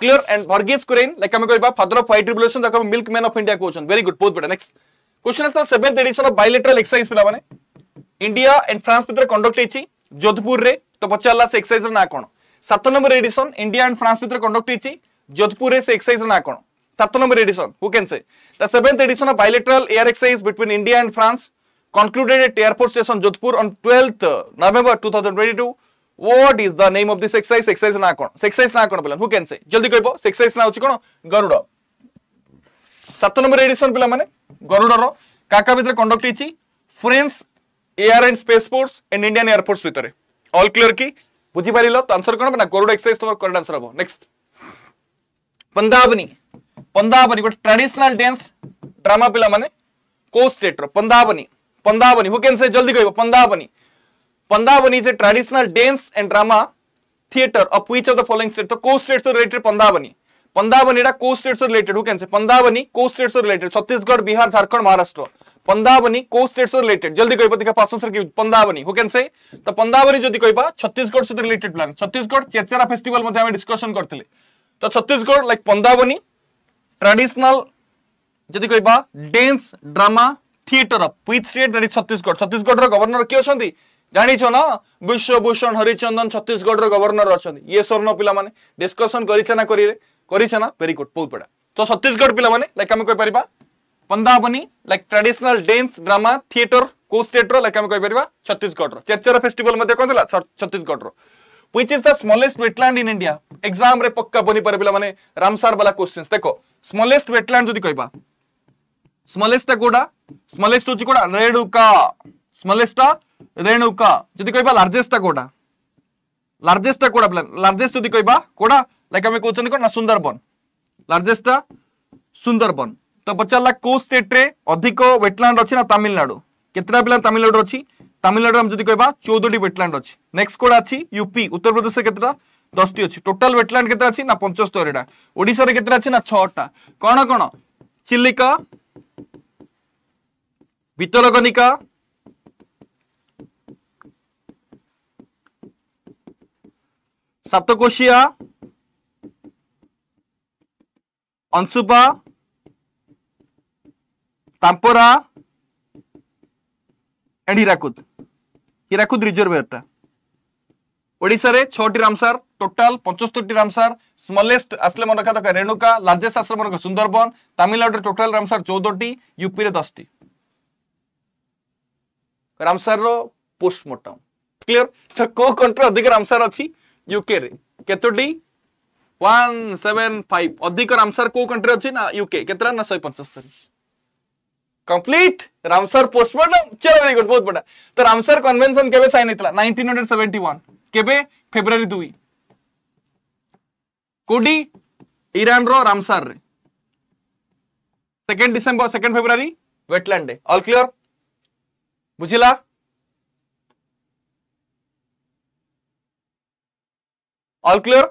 clear and Verghese Kurien like like कोई କହିବା फादर ऑफ ହ୍ୱାଇଟ୍ रिवॉल्यूशन ଯାକୁ milk man of India question very good बहुत बढ़िया नेक्स्ट क्वेश्चन आसला seventh edition of bilateral exercise पिला माने इंडिया एंड फ्रांस भीतर कंडक्ट होई जोधपुर रे तो पचला से एक्सरसाइज ना कोन सात number edition India and France भीतर कंडक्ट होई जोधपुर रे से एक्सरसाइज ना कोन सात number edition who can say The seventh edition of bilateral air exercise between India and France concluded at Airport Station Jodhpur on 12th November 2022. What is the name of this exercise? Exercise na kon? Exercise na kon pilan? Who can say? Jaldi koi po? Exercise na uchikono? uchi kon? Garuda. সাত নম্বর addition পিলা মানে গরুডর কাকা ভিতরে conduct হয়েছি French air and space force and Indian air force ভিতরে all clear কি বুঝিপারিল তো answer kono? না Garuda exercise তোমার correct answer abo. Next. Pandavani. पंदावनी गोटे ट्राडिशनाल डांस ड्रामा पिला माने को स्टेट रो Pandavani Pandavani who can say जल्दी कहबो पंदावनी तो Pandavani is a traditional dance and drama theatre of which of the following state तो को स्टेट से रिलेटेड पंदावनी पंदावनी को स्टेट से रिलेटेड हु कैन से पंदावनी को स्टेट से रिलेटेड छत्तीसगढ़ बिहार झारखंड महाराष्ट्र पंदावनी को स्टेट से रिलेटेड जल्दी कहबो देखा पास आंसर की पंदावनी हु कैन से तो पंदावनी जदी कहबा छत्तीसगढ़ से रिलेटेड प्लान छत्तीसगढ़ चेचरा फेस्टिवल मध्ये हम डिस्कशन करथिले तो छत्तीसगढ़ लाइक पंदावनी ট্রাডিশনাল যদি কহবা dance drama theatre of which state that is Chhattisgarh ছত্তিশগড়র গভর্নর কি অনেক জাঁচ না বিশ্বভূষণ হরিচন্দন ছত্তিশগড়র গভর্নর অনেক ইয়ে স্বর্ণ পিলা মানে ডিসকসন করছে না করিয়ে করছে না ভেরি গুড বহুত বড়া তো ছত্তিশগড় পিলা মানে লাইক আমি কইপারা Pandavani like traditional dance drama theatre কেউ স্টেট্র লাইক আমি কইপারা ছত্তিশগড়র চেরচেরা ফেস্টিভাল কোণ লা ছত্তিশগড়র which is the smallest wetland in India? Exam re pakka bani pare pila mane Ramsar wala questions. Dekho, smallest wetland jodi koiba. Smallest ta koda? Smallest hochi koda? Renuka. Smallest ta Renuka. Jodi koiba largest ta koda? Largest ta koda plan. Largest jodi koiba koda? Like ame kochani ko na Sundarban. Largest ta Sundarban. তো পচারা কেউ ତାମିଲନାଡ଼ୁ অধিক wetland অছি না তামিলনাড়ুর আমি যদি কহবা চৌদটি wetland অছি next কোটা আছে ইউপি উত্তরপ্রদেশের কেতটা দশটি অছি টোটাল ওয়েটল্যান্ড কেতটা আছে না পঞ্চস্তরীটা ওড়িশার কেতটা আছে না ছটা কোণ কোণ চিলিকা ভিতরকনিকা সাতকোশিয়া অংশুপা তাম্পরা এন্ড হীরাকুদ ये रखुद रिजर्वेयर ओडार छटी रामसार टोटाल पंचस्तरी रामसार स्मलेस्ट आसले मन रखा दरकार रेणुका लार्जेस्ट आसले मन रखा सुंदरबन तमिलनाडु टोटाल रामसार चौदटी यूपी दस टी रामसार पोस्टमर्टम क्लीयर तो कौ कंट्री अधिक रामसार अच्छी यूके केतोटी वन अधिक रामसार कौ कंट्री अच्छी ना यूके केतरा ना शहे कंप्लीट रामसर पोस्टमार्टम चलो वेरी गुड बहुत बड़ा तो रामसर कन्वेंशन केबे साइन होता 1971 केबे फेब्रुवारी 2 कोडी ईरान रो रामसर रे 2 December 2 February wetland day all clear बुझिला ऑल क्लियर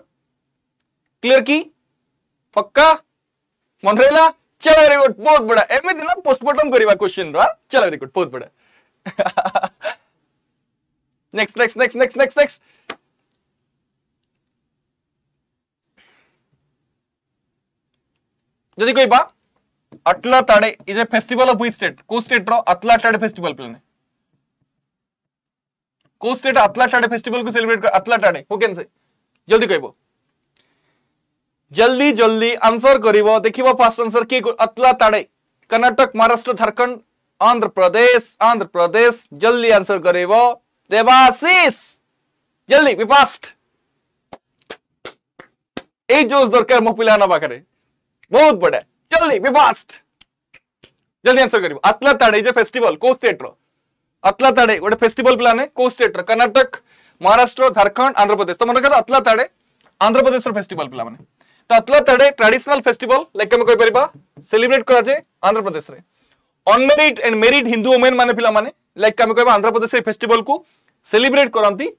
क्लियर की पक्का मन रहा ಚಲ ವೆರಿ ಗುಡ್ ಬಹುತ್ ಬಡ ಎಮ್ಮೆ ದಿನ ಪೋಸ್ಟ್ಮಾರ್ಟಮ್ ಕರಿವಾ ಕ್ವಶನ್ ರಾ ಚಲ ವೆರಿ ಗುಡ್ ಬಹುತ್ ಬಡ next next next next next next যদি কইবা Atla Tadde is a festival of which state কো স্টেট র আটলা তাড়ে ফেস্টিভাল প্লেন কো স্টেট আটলা তাড়ে ফেস্টিভাল কো celebrate Atla Tadde who can say জলদি কইবো जल्दी जल्दी आंसर कर देख फास्ट आंसर किए अतला ताड़े कर्णाटक महाराष्ट्र झारखंड आंध्र प्रदेश आंध्र प्रदेश जल्दी आंसर कर देवाशीष जल्दी जोश दरकार मो पाखे बहुत बढ़िया जल्दी जल्दी आंसर कर अतला ताड़े जो फेस्टिवल कौ स्टेट रतला ताड़े गोटे फेस्टिवल पे कौ स्टेट रर्णाटक महाराष्ट्र झारखंड आंध्र प्रदेश तुम तो रखा अतला ताड़े आंध्र प्रदेश रेस्टिवल पे तो आतला फेस्टिवल लाइक आम कहीपर सेलिब्रेट कराए आंध्र प्रदेश में unmarried and married Hindu women मैंने पे लाइक आम कह आंध्र प्रदेश फेस्टिवल को सेलिब्रेट करती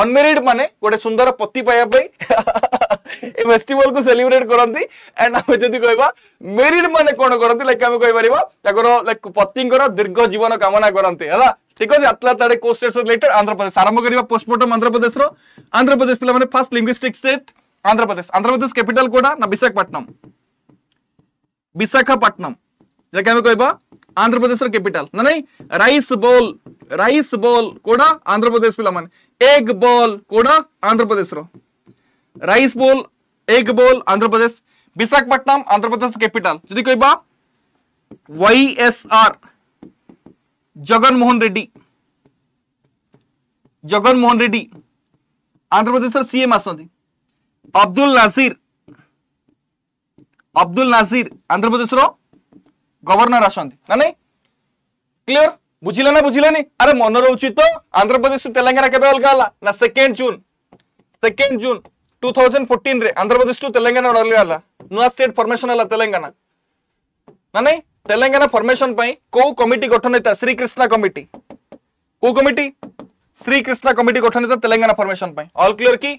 अनमेरीड मैंने गोटे सुंदर पति पाइबापी फेस्टिवल को सेलिब्रेट करती एंड आम जब कह मेरीड मैंने कौन करती लाइक आम कहीपर लाइक पति दीर्घ जीवन कामना करती है ठीक है आतला तड़े को स्टेट रिलेटेड आंध्र प्रदेश आरंभ कर पोस्टमर्टम आंध्र प्रदेश आंध्र प्रदेश पे first linguistic state Andhra Pradesh Andhra Pradesh capital Visakhapatnam Visakhapatnam Andhra Pradesh capital rice bowl rice bowl Andhra Pradesh पीलमान egg bowl Andhra Pradesh rice bowl egg bowl Andhra Pradesh Visakhapatnam Andhra Pradesh capital जी कह वैसआर जगनमोहन रेड्डी जगनमोहन रेड्डी आंध्र प्रदेश सीएम आसती అబ్దుల్ నసీర్ అబ్దుల్ నసీర్ ఆంధ్రప్రదేశ్లో గవర్నర్ అసంది నాని క్లియర్ ବୁଝିଲେ ନା ବୁଝିଲେନି ଆରେ ମନେ ରହୁଛି ତ ଆନ୍ଧ୍ରପ୍ରଦେଶ ତେଲେଙ୍ଗାନା କେବେ ଅଲଗା ହେଲା ନା second June second June two thousand ଫୋର୍ଟିନ୍ରେ ଆନ୍ଧ୍ରପ୍ରଦେଶଠୁ ତେଲେଙ୍ଗାନା ଅଲଗା ହେଲା ନୂଆ ଷ୍ଟେଟ୍ ଫର୍ମେସନ୍ ହେଲା ତେଲେଙ୍ଗାନା ନା ନାଇଁ ତେଲେଙ୍ଗାନା ଫର୍ମେସନ୍ ପାଇଁ କୋଉ କମିଟି ଗଠନ ହେଇଥିଲା ଶ୍ରୀକ୍ରିଷ୍ଣା କମିଟି କୋଉ କମିଟି ଶ୍ରୀକ୍ରିଷ୍ଣା କମିଟି ଗଠନ ହେଇଥିଲା ତେଲେଙ୍ଗାନା ଫର୍ମେସନ୍ ପାଇଁ ଅଲ୍ କ୍ଲିୟର କି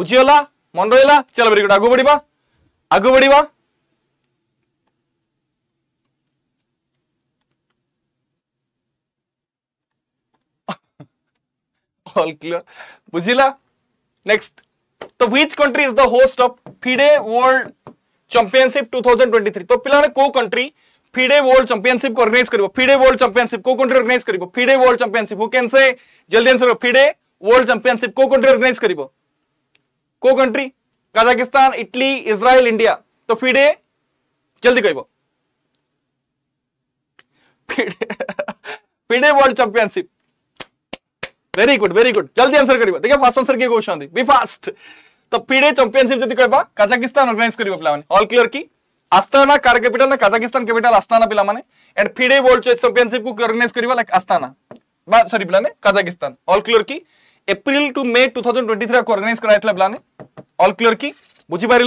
ବୁଝିଗଲା मन ରହିଲା चल ଭେରି ଗୁଡ୍ ଆଗକୁ ବଢିବା ଆଗକୁ ବଢିବା तो which country is the host of FIDE world 2023 तो को कंट्री फिडे वर्ल्ड चैंपियनशिप को ऑर्गेनाइज करबो फिडे वर्ल्ड चैंपियनशिप को कंट्री ऑर्गेनाइज करबो FIDE world who can say जल्दी आंसर फिडे वर्ल्ड को कंट्री ऑर्गेनाइज करबो को country Kazakhstan Italy Israel India तो फिडे जल्दी कहो FIDE world championship very good very good जल्दी आंसर कर देखिए फास्ट आंसर किए कौन बी फास्ट तो फिडे चंपियनशिप जब कह कजाकिस्तान अर्गानाइज कर पे अल क्लीयर की आस्थाना कार कैपिटल ना कजाकिस्तान कैपिटल पिला माने and FIDE world chess championship को ऑर्गेनाइज कर लाइक आस्थाना सॉरी पिला ने कजाकिस्तान ऑल क्लियर की April to May two thousand twenty three organise कराइला पाने अल क्लीयर कि बुझिपार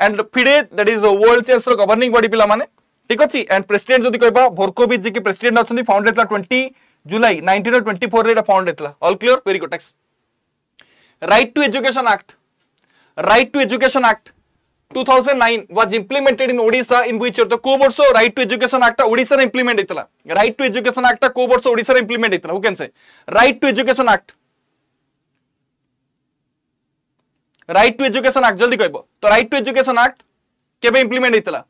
and FIDE that is world chess governing body पाने ठीक अच्छे एंड प्रेसिडेंट जब कह भोरकोविच जी प्रेसिडेंट अच्छा फाउंड होता twenty July nineteen twenty four found होता all clear very good next right to education act right to education act 2009 was implemented in odisha in which year the ko borso right to education act odisha re implement hitla right to education act ko borso odisha re implement hitla who can say right to education act right to education act জলদি কইব তো right to education act কেবে implement হইতলা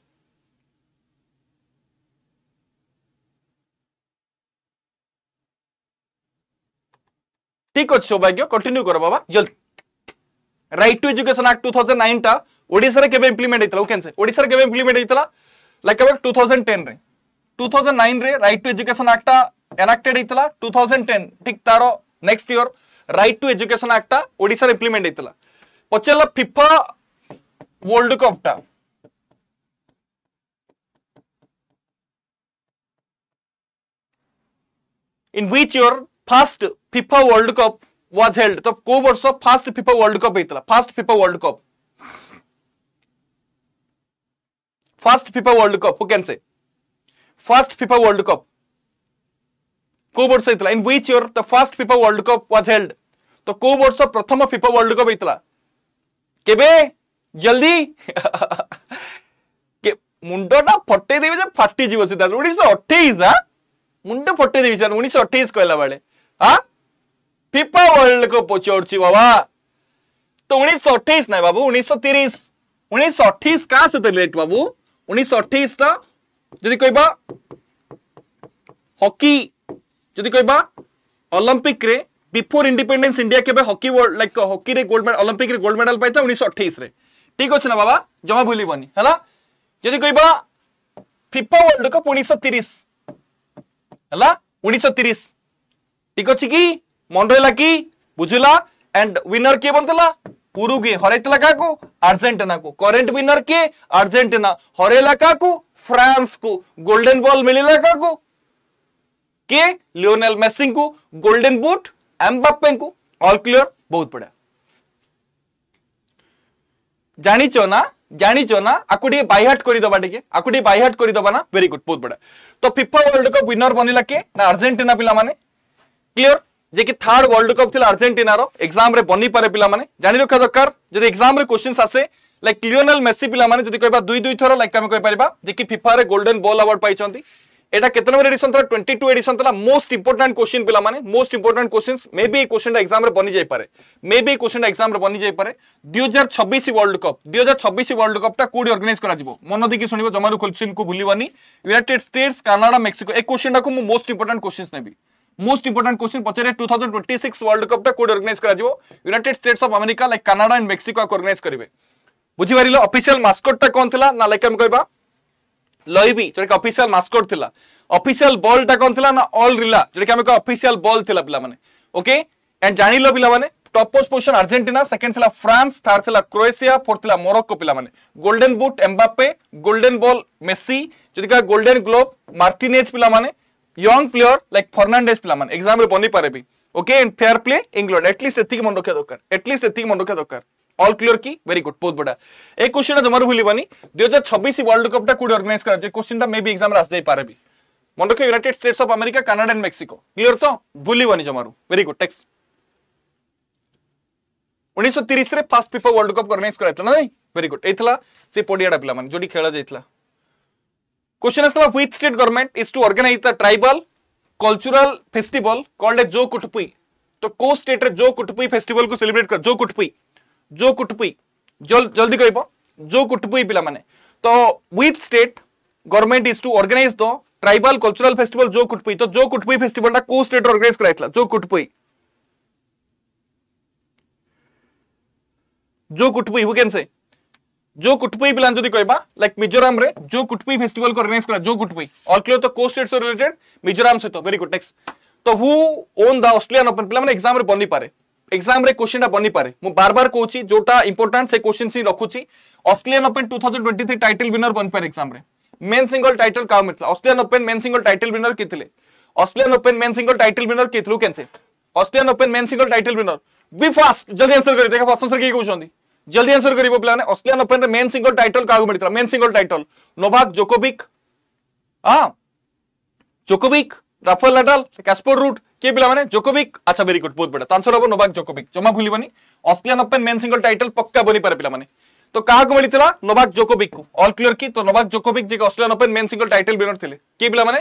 ঠিক আছে সৌভাগ্য continue কর বাবা জলদি রাইট টু এজুকেশন আক্ট 2009 টা ওড়িশা রে কেবে ইমপ্লিমেন্ট হইতলা ওকেন সে ওড়িশা রে কেবে ইমপ্লিমেন্ট হইতলা লাইক এবারে 2010 রে 2009 রে রাইট টু এজুকেশন আক্ট টা এনাক্টেড হইতলা 2010 ঠিক তার next year right to education act টা ওড়িশা রে ইমপ্লিমেন্ট হইতলা पचारा फिफा वर्ल्ड कप टा in which year first FIFA world cup was held तो को वर्ष फास्ट फिफा वर्ल्ड कप हेतला first FIFA world cup first FIFA world cup who can say first FIFA world cup को वर्ष हेतला in which year the fast FIFA world cup was held तो को वर्ष प्रथम फिफा वर्ल्ड कप हेतला के बे जल्दी के मुंडोटा फटे देबे जे फाटी जीव से 1928 ना मुंडो फटे देबे 1928 कहला बाले हां फिफा वर्ल्ड को पचोड़ची बाबा तो 1928 ना बाबू 1930 1928 का सहित लेट बाबू 1928 ता जदि कहबा हॉकी जदि कहबा ओलंपिक रे बिफोर इंडिपेंडेंस इंडिया के हॉकी वर्ल्ड लाइक हॉकी रे गोल्ड मेडल ओलंपिक रे गोल्ड मेडल पाई था उन्नीस अठाईस ठीक अच्छे ना बाबा जमा भूल है जी कह फिफा वर्ल्ड कप उन्नीस तीस है ठीक अच्छे कि मंडला कि बुझला एंड विनर किए बनला उरुगे हर क्या आर्जेटना को करेन्ट विनर किए आर्जेटना हर क्या फ्रांस को गोल्डेन बॉल मिलला क्या के लियोनेल मेसी को गोल्डन बुट এমবাপ্পেঙ্কু অল ক্লিয়র বহুত বড়িয়া জানিছ না জানিছ না আকু টিকে বাইহাট করিদবা টিকে আকু টিকে বাইহাট করিদবা না ভেরি গুড বহুত বড়িয়া তো ফিফা ওয়ার্ল্ড কপ উইনর বনিলা কে না আর্জেন্টিনা পিলা মানে ক্লিয়র যে কি থার্ড ওয়ার্ল্ড কপ লা আর্জেন্টিনার এক্সাম রে বনি পারে পিলা মানে জানি রাখা দরকার যদি এক্সাম রে কোশ্চেনস আসে লাইক লিওনেল মেসি পিলা মানে যদি কইবা দুই দুই থর লাইক আমি কই পারিবা যে কি ফিফা রে গোল্ডেন বল অ্যাওয়ার্ড পাইছন্তি এটা କେତେ ନମ୍ବର ଏଡିସନ ଥିଲା 22 ଏଡିସନ ଥିଲା ମୋଷ୍ଟ ଇମ୍ପୋର୍ଟାଣ୍ଟ क्वेश्चन ପିଲା ମାନେ ମୋଷ୍ଟ ଇମ୍ପୋର୍ଟାଣ୍ଟ क्वेश्चंस ମେ ବି ଏ क्वेश्चनଟା एग्जाम ରେ ବନି ଯାଇ ପାରେ ମେ ବି ଏ क्वेश्चनଟା एग्जाम ରେ ବନି ଯାଇ ପାରେ 2026 ୱାର୍ଲଡ କପ 2026 ୱାର୍ଲଡ କପ ଟା କୋଡି ଅର୍ଗାନାଇଜ କରାଯିବ ମନ ଦେଇକି ଶୁଣିବ ଜମାରୁ କ୍ୱେଶ୍ଚନ କୁ ଭୁଲିବନି ୟୁନାଇଟେଡ୍ ଷ୍ଟେଟ୍ସ କାନାଡା ମେକ୍ସିକୋ ଏ क्वेश्चन ଟାକୁ ମୁଁ ମୋଷ୍ଟ ଇମ୍ପୋର୍ଟାଣ୍ଟ क्वेश्चंस ନେବି मोस्ट इंपोर्टेंट क्वेश्चन पचारे 2026 वर्ल्ड कप टा कोड ऑर्गेनाइज करा जीवो United States of America like Canada and Mexico को ऑर्गेनाइज करिवे बुझी परिलो ऑफिशियल मास्कट टा कोन थिला ना लाइक हम कहबा লইবি যেটা অফিসিয়াল মাসকট লা অফিসিয়াল বলটা কোন লা না অল রিলা যেটা আমি অফিসিয়াল বল লা পিলা মানে ওকে এন্ড জানিল পিলা মানে টপোস্ট পজিশন আর্জেন্টিনা সেকেন্ড লা ফ্রান্স থার্ড লা ক্রোয়েসিয়া ফোর্থ লা মোরক্কো পিলা মানে golden boot Mbappe golden ball Messi যদি কা গোল্ডেন গ্লোব মার্টিনেজ পিলা মানে यंग प्लेयर लाइक फर्नांडेज पे एक्जाम बनी पारे okay and fair play England at least एति मन रखा दरकार एटलिस्ट एति मन रखा दरकार ऑल क्लियर की वेरी गुड बहुत बढ़िया एक क्वेश्चन है जमार भूलानी दु हजार छब्बीस वर्ल्ड कपटा कौन अर्गानाइज कर क्वेश्चन मे भी एक्जाम आस जाए पारे भी मन रखे United States of America Canada and Mexico clear तो भूलानी जमार वेरी गुड टेक्स उन्नीस तीस first FIFA world cup organise कर ना वेरी गुड यही से पड़ियाटा पाला जो खेल जाता क्वेश्चन आसाला which state government is to organise the tribal cultural festival called a Zo Kutpui तो को स्टेट जो कुटपुई फेस्टिवल को सेलिब्रेट कर जो कुटपुई जो कुटपुई जल जल्दी कह जो कुटपुई पाने तो with state government is to organise the tribal cultural festival Zo Kutpui तो जो कुटपुई फेस्टिवल को स्टेट ऑर्गेनाइज कराइला जो कुटपुई जो कुटपुई हु कैन से जो कुटपुई प्लान जो कहवा लाइक मिजोराम रे जो कुटपुई फेस्टिवल को ऑर्गेनाइज करा जो कुटपुई ऑल क्लियर तो को स्टेट से रिलेटेड मिजोराम सहित वेरी गुड नेक्स्ट तो who won the Australian Open पिला माने एग्जाम रे पन्नी पारे एग्जाम रे क्वेश्चन टा बनी पारे मु बार बार कहूची जोटा इंपोर्टेंट से क्वेश्चन सी रखुची ऑस्ट्रेलियन ओपन 2023 टाइटल विनर बन पारे एग्जाम रे मेन सिंगल टाइटल का मिथला Australian Open men single title winner किथले Australian Open men single title winner किथलु can say Australian Open men single title winner be fast जल्दी आंसर करी देखा फास्ट आंसर की कहउछंदी जल्दी आंसर करिवो पिलाने ऑस्ट्रेलियन ओपन रे मेन सिंगल टाइटल कागु मिलतला men single title Novak Djokovic हां Djokovic Rafael Nadal Casper Ruud के पाने जोकोबिक अच्छा भेरी गुड बहुत बढ़िया आंसर हम नोवाक जोकोबिक जमा भूल Australian open men single title पक्का बनी पारे पे तो क्या मिलता नोवाक जोकोबिक को अल क्लीयर की तो नोवाक जोकोबिक ji Australian open men single title winner थे किए पाने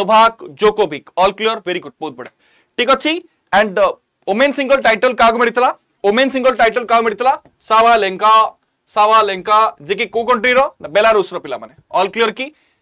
नोवाक जोकोबिक अल क्लीयर भेरी गुड बहुत बढ़िया ठीक अच्छे एंड ओमेन सिंगल टाइटल क्या मिलता ओमेन सिंगल टाइटल क्या मिलता सावा लेंका सावा लेंका जी कौ कंट्री रेलारूस रेल क्लीयर की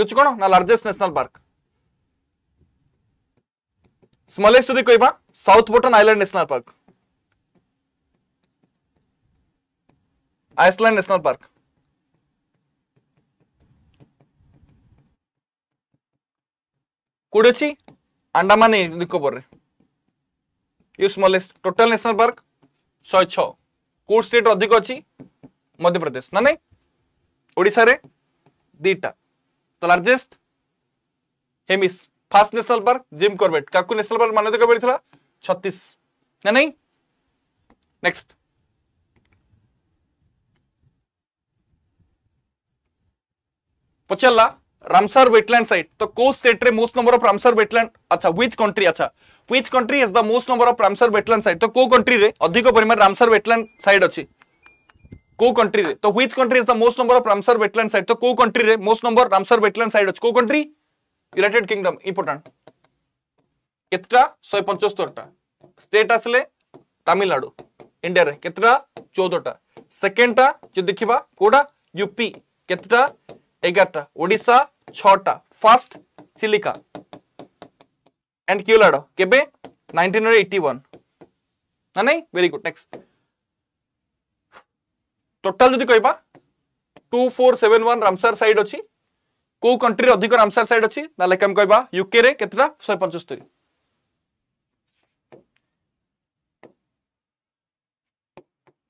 ಯೋಚಿಕೋಣ ನಾ ಲಾರ್ಜೆಸ್ಟ್ ನ್ಯಾಷನಲ್ ಪಾರ್ಕ್ ಸ್ಮಾಲೆಸ್ಟ್ ଯଦି କହିବା south Button island national park island national park କୋଉଠି ଅଛି ଆଣ୍ଡାମାନ ନିକୋବରରେ ଇଏ ସ୍ମଲେଷ୍ଟ ଟୋଟାଲ ନ୍ୟାସନାଲ୍ ପାର୍କ ଶହେ ଛଅ କୋଉ ଷ୍ଟେଟ୍ ଅଧିକ ଅଛି ମଧ୍ୟପ୍ରଦେଶ ନା ନାଇଁ ଓଡ଼ିଶାରେ ଦୁଇଟା the largest Hemis first national park Jim Corbett কাকু ন্যাশনাল পার্ক মান্যতা কেবে লা ছত্রিশ না নাই নেক্সট পচারা রামসার ওয়েটল্যান্ড সাইট তো কোউ স্টেট্রে most number of Ramsar wetland আচ্ছা হুইচ কন্ট্রি আচ্ছা which country is the most number of Ramsar wetland site তো কোউ কন্ট্রি রে অধিক পরিমাণ রামসার ওয়েটল্যান্ড সাইট অছি କୋଉ କଣ୍ଟ୍ରିରେ ତ which country is the most number of Ramsar wetland site ତ କୋଉ କଣ୍ଟ୍ରିରେ most number Ramsar wetland site ଅଛି କୋଉ କଣ୍ଟ୍ରି ୟୁନାଇଟେଡ୍ କିଙ୍ଗଡମ୍ ଇମ୍ପୋର୍ଟାଣ୍ଟ କେତେଟା ଶହେ ପଞ୍ଚସ୍ତରୀଟା ଷ୍ଟେଟ୍ ଆସିଲେ ତାମିଲନାଡୁ ଇଣ୍ଡିଆରେ କେତେଟା ଚଉଦଟା ସେକେଣ୍ଡଟା ଯଦି ଦେଖିବା କୋଉଟା ୟୁପି କେତେଟା ଏଗାରଟା ଓଡ଼ିଶା ଛଅଟା ଫାର୍ଷ୍ଟ ଚିଲିକା ଆଣ୍ଡ କ୍ୟୁଲାଡ କେବେ ନାଇନଟିନ୍ ଏଇଟି ୱାନ୍ ନା ନାଇଁ ଭେରି ଗୁଡ୍ ନେକ୍ସଟ ଟୋଟାଲ ଯଦି କହିବା two four seven one Ramsar site ଅଛି କେଉଁ କଣ୍ଟ୍ରିରେ ଅଧିକ ରାମସାର ସାଇଡ୍ ଅଛି ନା ଲେଖା ଆମେ କହିବା ୟୁକେରେ କେତେଟା ଶହେ ପଞ୍ଚସ୍ତରୀ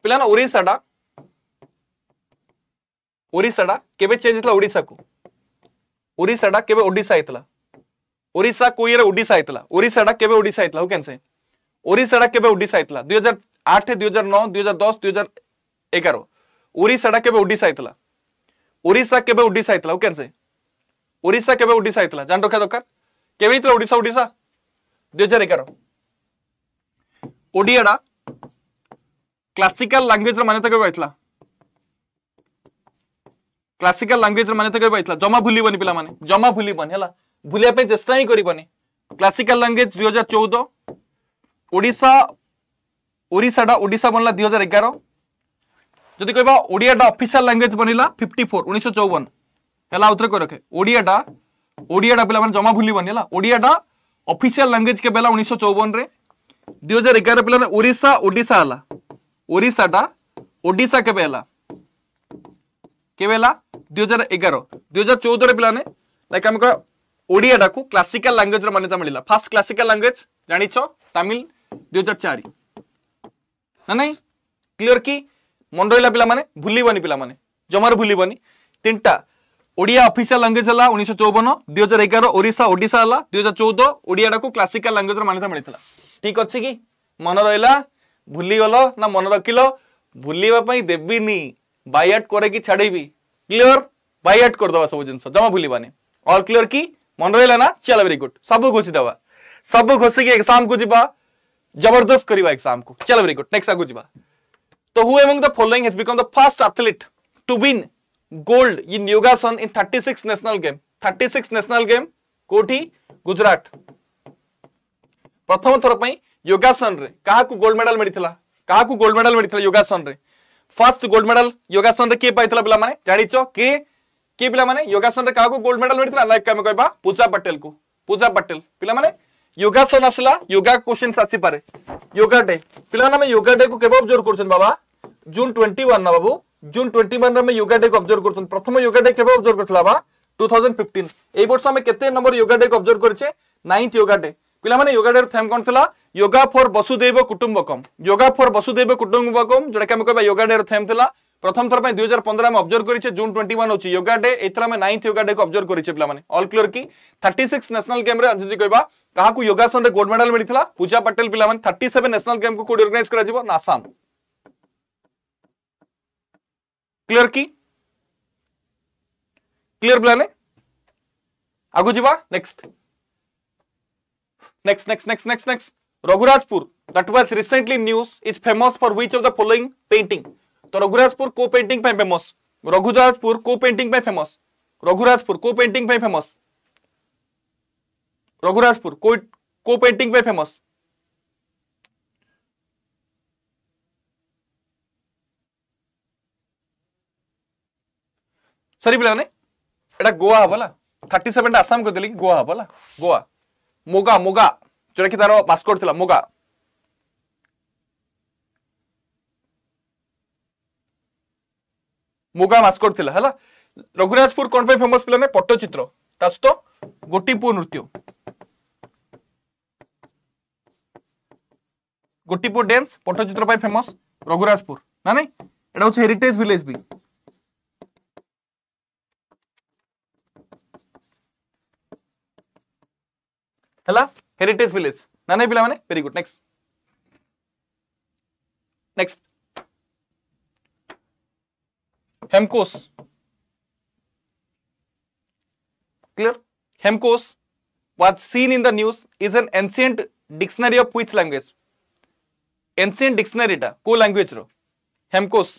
ପିଲାମାନେ ଓଡ଼ିଶାଟା ଓଡ଼ିଶାଟା କେବେ ଚେଞ୍ଜ ହେଇଥିଲା ଓଡ଼ିଶାକୁ ଓଡ଼ିଶାଟା କେବେ ଓଡ଼ିଶା ହେଇଥିଲା ଓଡ଼ିଶା କୋଉ ଇଏରେ ଓଡ଼ିଶା ହେଇଥିଲା ଓଡ଼ିଶାଟା କେବେ ଓଡ଼ିଶା ହେଇଥିଲା ହଉ କ୍ୟାନ୍ ସେ ଓଡ଼ିଶାଟା କେବେ ଓଡ଼ିଶା ହେଇଥିଲା ଦୁଇ ହଜାର ଆଠ ଦୁଇ ହଜାର ନଅ ଦୁଇ ହଜାର ଦଶ ଦୁଇ ହଜାର ଏଗାର ଓଡ଼ିଶାଟା କେବେ ଓଡ଼ିଶା ହେଇଥିଲା ଓଡ଼ିଶା କେବେ ଓଡ଼ିଶା ହେଇଥିଲା ଓ କ୍ୟାନ୍ ସେ ଓଡ଼ିଶା କେବେ ଓଡ଼ିଶା ହେଇଥିଲା ଜାଣି ରଖିବା ଦରକାର କେବେ ହେଇଥିଲା ଓଡ଼ିଶା ଓଡ଼ିଶା ଦୁଇ ହଜାର ଏଗାର ଓଡ଼ିଆଟା କ୍ଲାସିକାଲ ଲାଙ୍ଗୁଏଜର ମାନ୍ୟତା କେବେ ପାଇଥିଲା କ୍ଲାସିକାଲ ଲାଙ୍ଗୁଏଜର ମାନ୍ୟତା କେବେ ପାଇଥିଲା ଜମା ଭୁଲିବନି ପିଲାମାନେ ଜମା ଭୁଲିବନି ହେଲା ଭୁଲିବା ପାଇଁ ଚେଷ୍ଟା ହିଁ କରିବନି କ୍ଲାସିକାଲ ଲାଙ୍ଗୁଏଜ ଦୁଇ ହଜାର ଚଉଦ ଓଡ଼ିଶା ଓଡ଼ିଶାଟା ଓଡ଼ିଶା ବନିଲା ଦୁଇ ହଜାର ଏଗାର যদি কহব ওড়িয়াটা অফিসিয়াল ল্যাঙ্গুয়েজ বনিলা ফিফটি ফোর উনিশশো চৌবন হল আউথরে কই রখে ওড়িয়াটা ওড়িয়াটা পিলা মানে জমা ভুলবনি হল ওড়িয়াটা অফিসিয়াল ল্যাঙ্গুয়েজ কেবে হল উনিশশো চৌবনরে দুই হাজার এগার পিলা ওড়িশা ওড়িশা হল ওড়িশাটা ওড়িশা কেবে হল কেবে হল দুই হাজার এগার দুই হাজার চৌদরে পিলা লাইক আমি কহ ওড়িয়াটা ক্লাসিকাল ল্যাঙ্গুয়েজর মান্যতা মিলা ফার্স্ট ক্লাসিকাল ল্যাঙ্গুয়েজ জাঁচ তামিল দুই হাজার চারি না নাই ক্লিয়ার কি ମନେ ରହିଲା ପିଲାମାନେ ଭୁଲିବନି ପିଲାମାନେ ଜମାରୁ ଭୁଲିବନି ତିନିଟା ଓଡ଼ିଆ ଅଫିସିଆଲ ଲାଙ୍ଗୁଏଜ ହେଲା ଉଣେଇଶହ ଚଉବନ ଦୁଇ ହଜାର ଏଗାର ଓଡ଼ିଶା ଓଡ଼ିଶା ହେଲା ଦୁଇ ହଜାର ଚଉଦ ଓଡ଼ିଆଟାକୁ କ୍ଲାସିକାଲ ଲାଙ୍ଗୁଏଜର ମାନ୍ୟତା ମିଳିଥିଲା ଠିକ ଅଛି କି ମନେ ରହିଲା ଭୁଲିଗଲ ନା ମନେ ରଖିଲ ଭୁଲିବା ପାଇଁ ଦେବିନି ବାଇ ଆଉଟ୍ କରିକି ଛାଡ଼ିବି କ୍ଲିଅର ବାଇ ଆଉଟ୍ କରିଦେବା ସବୁ ଜିନିଷ ଜମା ଭୁଲିବାନି ଅଲ୍ କ୍ଲିଅର କି ମନେ ରହିଲା ନା ଚାଲ ଭେରି ଗୁଡ୍ ସବୁ ଘୋଷିଦେବା ସବୁ ଘୋଷିକି ଏକ୍ସାମକୁ ଯିବା ଜବରଦସ୍ତ କରିବା ଏକ୍ସାମକୁ ଚାଲ ଭେରି ଗୁଡ୍ ନେକ୍ସଟ ଆଗକୁ ଯିବା तो who among the following has become the first athlete to win gold in yogasana in 36 national game 36 national game कोठी गुजरात प्रथम थर पई योगासन रे को गोल्ड मेडल मिलता को गोल्ड मेडल मिलता योगासन रे फर्स्ट गोल्ड मेडल योगासन रे के पाई बला माने जानिच के के बला माने योगासन रे को गोल्ड मेडल मिलता लाइक कमे कहबा पूजा पटेल को पूजा पटेल पिला माने योगासन आसला योगा क्वेश्चन आसी पारे योगा डे पिला माने योगा डे को केबो ऑब्जर्व करछन बाबा জুন টোয়েন্টি ওয়ান না বাবু জুন টোয়েন্টি ওয়ান আমি যোগা ডে অবজর্ভ করছেন প্রথম যোগা ডে কেবে অবজর্ভ করছিলা বা টু থাউজেন্ড ফিফটিন এই বর্ষ আমি কেতে নম্বর যোগা ডে অবজর্ভ করেছে নাইন্থ যোগা ডে পিলামানে যোগা ডের ফ্রেম কোন থিলা যোগা ফর বসুদেব কুটুম্বকম যোগা ফর বসুদেব কুটুম্বকম যেটা আমি কবা যোগা ডের ফ্রেম থিলা প্রথম থর পাই 2015 আমি অবজার্ভ করিছে জুন 21 হচ্ছে যোগা ডে এথর আমি 9th যোগা ডে কো অবজার্ভ করিছে পিলা মানে অল ক্লিয়ার কি 36 ন্যাশনাল গেম রে যদি কইবা কাহাকু যোগাসন রে গোল্ড মেডাল মিলিছিলা পূজা পটেল পিলা মানে 37 ন্যাশনাল গেম কো কোড অর্গানাইজ করা যাব নাসাম क्लीयर की क्लीयर पिलाने आगु जीवा next next next next next next Raghurajpur that was recently news is famous for which of the following painting तो रघुराजपुर को पेंटिंग पे फेमस रघुराजपुर को पेंटिंग पे फेमस रघुराजपुर को पेंटिंग पे फेमस रघुराजपुर को को पेंटिंग पे फेमस सरी पे गोआ हम थर्टी सेवेन टा आसाम कहते गोआ हम गोआ मोगा मोगा जोटा तार मस्कोट मोगा मोगा मस्कोट रघुराजपुर कौन फेमस पे पट्टचित्र सहित गोटीपुर नृत्य गोटीपुर डेन्स पट्टचित्र फेमस रघुराजपुर ना नहीं हेरिटेज विलेज भी हला हेरिटेज विलेज नाने पिला माने good next next Hemkosh clear Hemkosh was seen in the news is an ancient dictionary of which language ancient dictionary टा को लैंग्वेज रो हेमकोस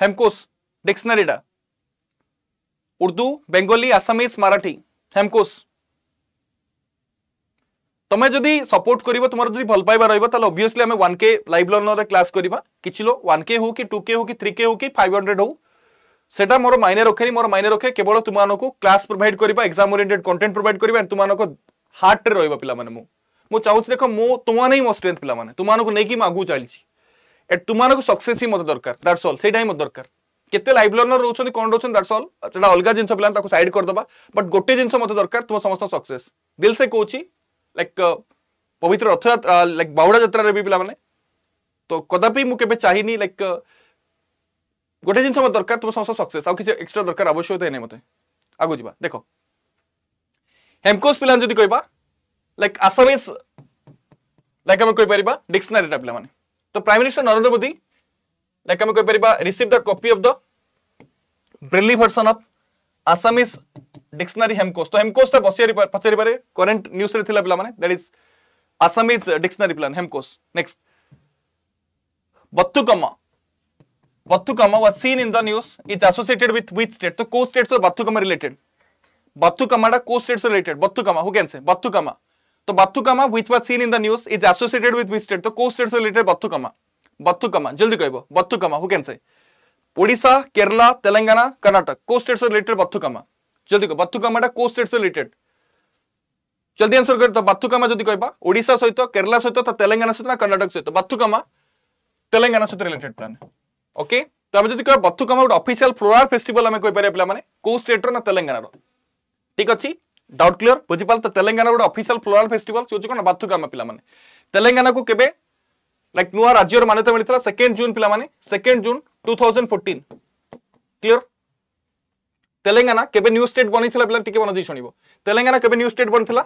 हेमकोस डिक्शनरी उर्दू बेंगोली आसामीज मराठी हेमकोश तुम्हें जदि सपोर्ट कर भल पाइबा रहा ओबियसली आम वन के लाइव लर्णर क्लास करवा किसी लो वन के हो कि टू के हो कि थ्री के हो कि फाइव हंड्रेड हो सेटा मोर मायने रखे मोर मायने रखे केवल तुमको क्लास प्रोभाइड कर एक्जाम ओरएंटेड कंटेन्ट प्रोभाइड कर तुमको हार्ट रे रही पाने चाहू देख मो तुमने मो स्ट्रेन्थ पे तुमको नहीं कि आगू चलती तुमको सक्सेस ही मत दरकार दैट्स अल्ल से मत दरकार কেতে লাইভ লর্নর রয়েছেন কোণ রয়েছেন দ্যাটস অল সেটা অলগা জিনিস পিলা তাকে সাইড করদেবা বট গোটে জিনিস মতো দরকার তুম সমস্ত সকসেস দিল সে কৌছি লাইক পবিত্র রথযাত্রা লাইক বাউড়া যাত্রার বি পিলা মানে তো কদাপি মু কেবে চাহিনি লাইক গোটে জিনিস মতো দরকার তুম সমস্ত সকসেস আউ কিছু এক্সট্রা দরকার আবশ্যকতা নাই মতে আগু যা দেখ হেমকোস পিলা যদি কইবা লাইক আসামিজ লাইক আমি কইপারিবা ডিকশনারিটা পিলা মানে তো prime minister Narendra Modi like ଆମେ କହିପାରିବା receive the copy of the braille version of assamese dictionary hemcourse ତ hemcourse ଟା ବସିଆରି ପଚାରି ପାରେ current news ରେ ଥିଲା ପିଲାମାନେ that is assamese dictionary plan hemcourse next bathukama bathukama was seen in the news is associated with which state so co states or bathukama related bathukama da co states related bathukama who can say bathukama so bathukama which was seen in the news is associated with which state so co states related bathukama बथुकमा जल्दी कह बथुकमा who can से ओडिशा केरला तेलंगाना कर्नाटक को state से related बथुकमा जल्दी कह बथुकमाटा को state से related जल्दी आंसर कर बाथुकामा जब कह सहित केरला सहित तो तेलंगाना सहित कर्णाटक सहित बाथुकामा तेलंगाना सहित रिलेटेड प्लान ओके तो आम जब कह गोटे अफिसीआल फ्लोराल फेस्टिवल आम कहीपर पे कौ स्टेट्र ना तेलंगानार ठीक अच्छे डाउट क्लीयर बुझीपाल तो तेलंगाना गोटे अफिसीआल फ्लोराल फेस्टिवल से कौन बाथुकामा पे तेलंगाना को लाइक नुआ राज्य मान्यता मिलता सेकेंड जून पे second June two thousand fourteen clear Telangana केबे स्टेट बनईला पिला टिके मन देई सुनिबो तेलंगाना केबे स्टेट बनथिला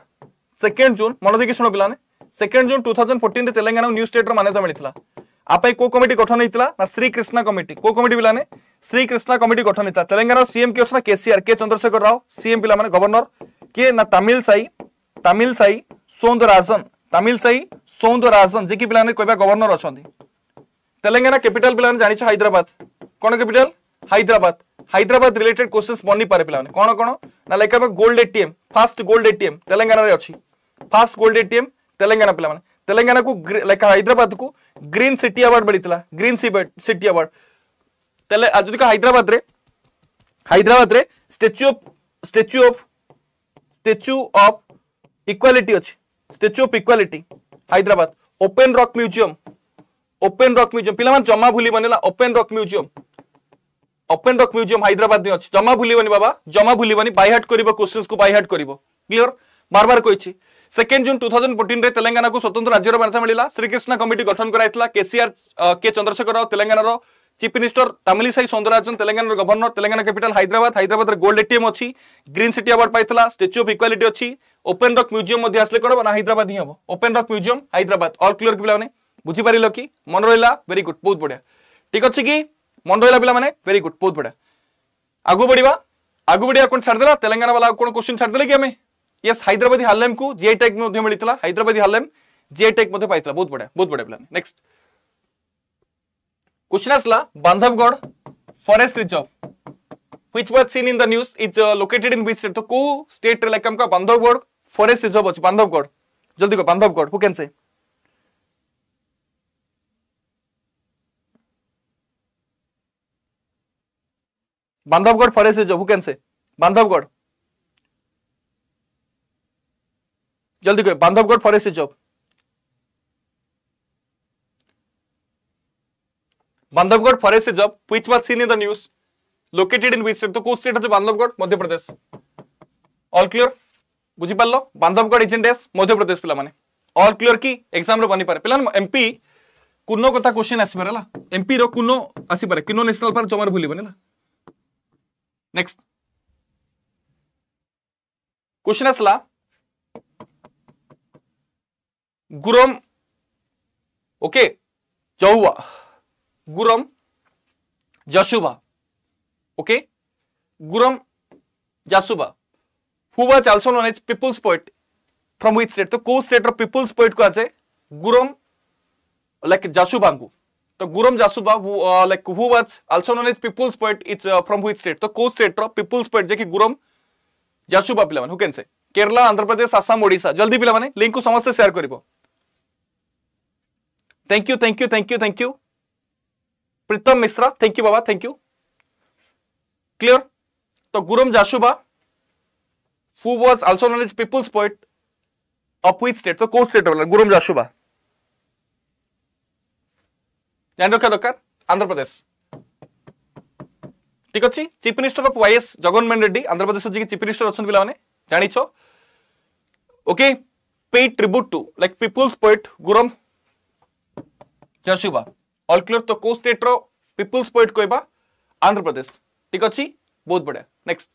सेकेंड जून मन देखि सुनो पिलाने सेकेंड जून 2014 रे तेलंगाना न्यू स्टेट रो मान्यता मिलथिला को कमिटी गठन होता ना श्री कृष्णा कमिटी को कमिटी पिलाने श्री कृष्णा कमिटी गठन होता तेलंगाना सीएम के उसना KCR K Chandrashekar Rao CM पिला गवर्नर के ना तमिल साई तमिल साई राजन तमिल साई सौंदरराजन जी कि पे कह गवर्णर अच्छा तेलंगाना कैपिटाल पे जान हाइद्राद कौन capital Hyderabad Hyderabad related question बनी पारे पे कौन कौन ना लिखा gold ATM first gold ATM Telangana अच्छी फास्ट गोल्ड एटीएम तेलंगाना पे तेलंगाना को लिखा हाइद्राद को ग्रीन सिटी अवार्ड मिलता ग्रीन सिटी अवार्ड जो Hyderabad Hyderabad statue of statue of statue of equality अच्छी statue of equality hyderabad open rock museum open rock museum pilaman jama bhulibani la open rock museum open rock museum hyderabad ni achi jama bhulibani baba jama bhulibani by heart koribo questions ku by heart koribo clear বার বার কইছি second June two thousand ফোর্টিনে তেলেঙ্গানা স্বতন্ত্র রাজ্যর মান্যতা মিলা Shrikrishna committee গঠন করা KCR কে চন্দ্রশেখর রাও তেলেঙ্গানার chief minister Tamilisai Soundararajan Telangana governor Telangana capital Hyderabad Hyderabad gold ATM अच्छी ग्रीन सिटी अवार्ड पाइला स्टैच्यू अफ इक्वालिटी अच्छी ओपेन रक् म्यूजियम आसले कौन ना हैदराबाद ही हम open rock museum Hyderabad all clear पे बुझीपार कि मन रहा भेरी गुड बहुत बढ़िया ठीक अच्छे कि मन रहा पे भेरी गुड बहुत बढ़िया आगू बढ़िया आगू बढ़िया कौन छाड़देला तेलंगाना वाला कौन क्वेश्चन छाड़ कि आम यस हैदराबादी को जीआई टैग मिलता हैदराबादी जीआई टैग बहुत बढ़िया बहुत बढ़िया पे next Question asla Bandhavgarh forest reserve, which was seen in the news, is uh, located in which state? So, co state like हमका Bandhavgarh forest reserve अच्छी Bandhavgarh, जल्दी को Bandhavgarh, who can say? Bandhavgarh forest reserve, who can say? Bandhavgarh, जल्दी को Bandhavgarh forest reserve Bandhavgarh forest reserve which was seen in the news located in which state to coast state hoche bandhavgarh madhya pradesh all clear bujhi parlo bandhavgarh is in dash madhya pradesh pila mane all clear ki exam re bani pare pila mp କୁନ କଥା question ଆସିପାରେ ହେଲା ଏମ୍ପିର କୁନ ଆସିପାରେ କୁନ national park ଜମାରୁ ଭୁଲିବନି ହେଲା next question ଆସିଲା Gurram okay ଚଉଆ Gurram Jashuva okay Gurram Jashuva who was also known as people's poet from which state तो कोस स्टेट ऑफ पीपल्स पोएट को आज गुरम लाइक जसुबा को तो Gurram Jashuva like who was also known as people's poet is from which state तो कोस स्टेट ऑफ पीपल्स पोएट जे कि गुरम जसुबा पिला हु कैन से केरला आंध्र प्रदेश आसाम ओडिशा जल्दी पिला माने लिंक को समस्त शेयर करबो thank you thank you thank you thank you Pritam Mishra thank you बाबा थैंक यू क्लियर तो Gurram Jashuva who was also known as people's poet of which state तो कोई स्टेट वाला गुरम जाशुबा ध्यान रखा दरकार आंध्र प्रदेश ठीक अच्छे chief minister of YS Jaganmohan Reddy Andhra Pradesh जी चीफ मिनिस्टर अच्छा पे जानी छो? ओके पे tribute to like people's poet Gurram Jashuva all clear तो को स्टेट रो पीपल्स पॉइंट कोइबा आंध्र प्रदेश ठीक अछि बहुत बढ़िया नेक्स्ट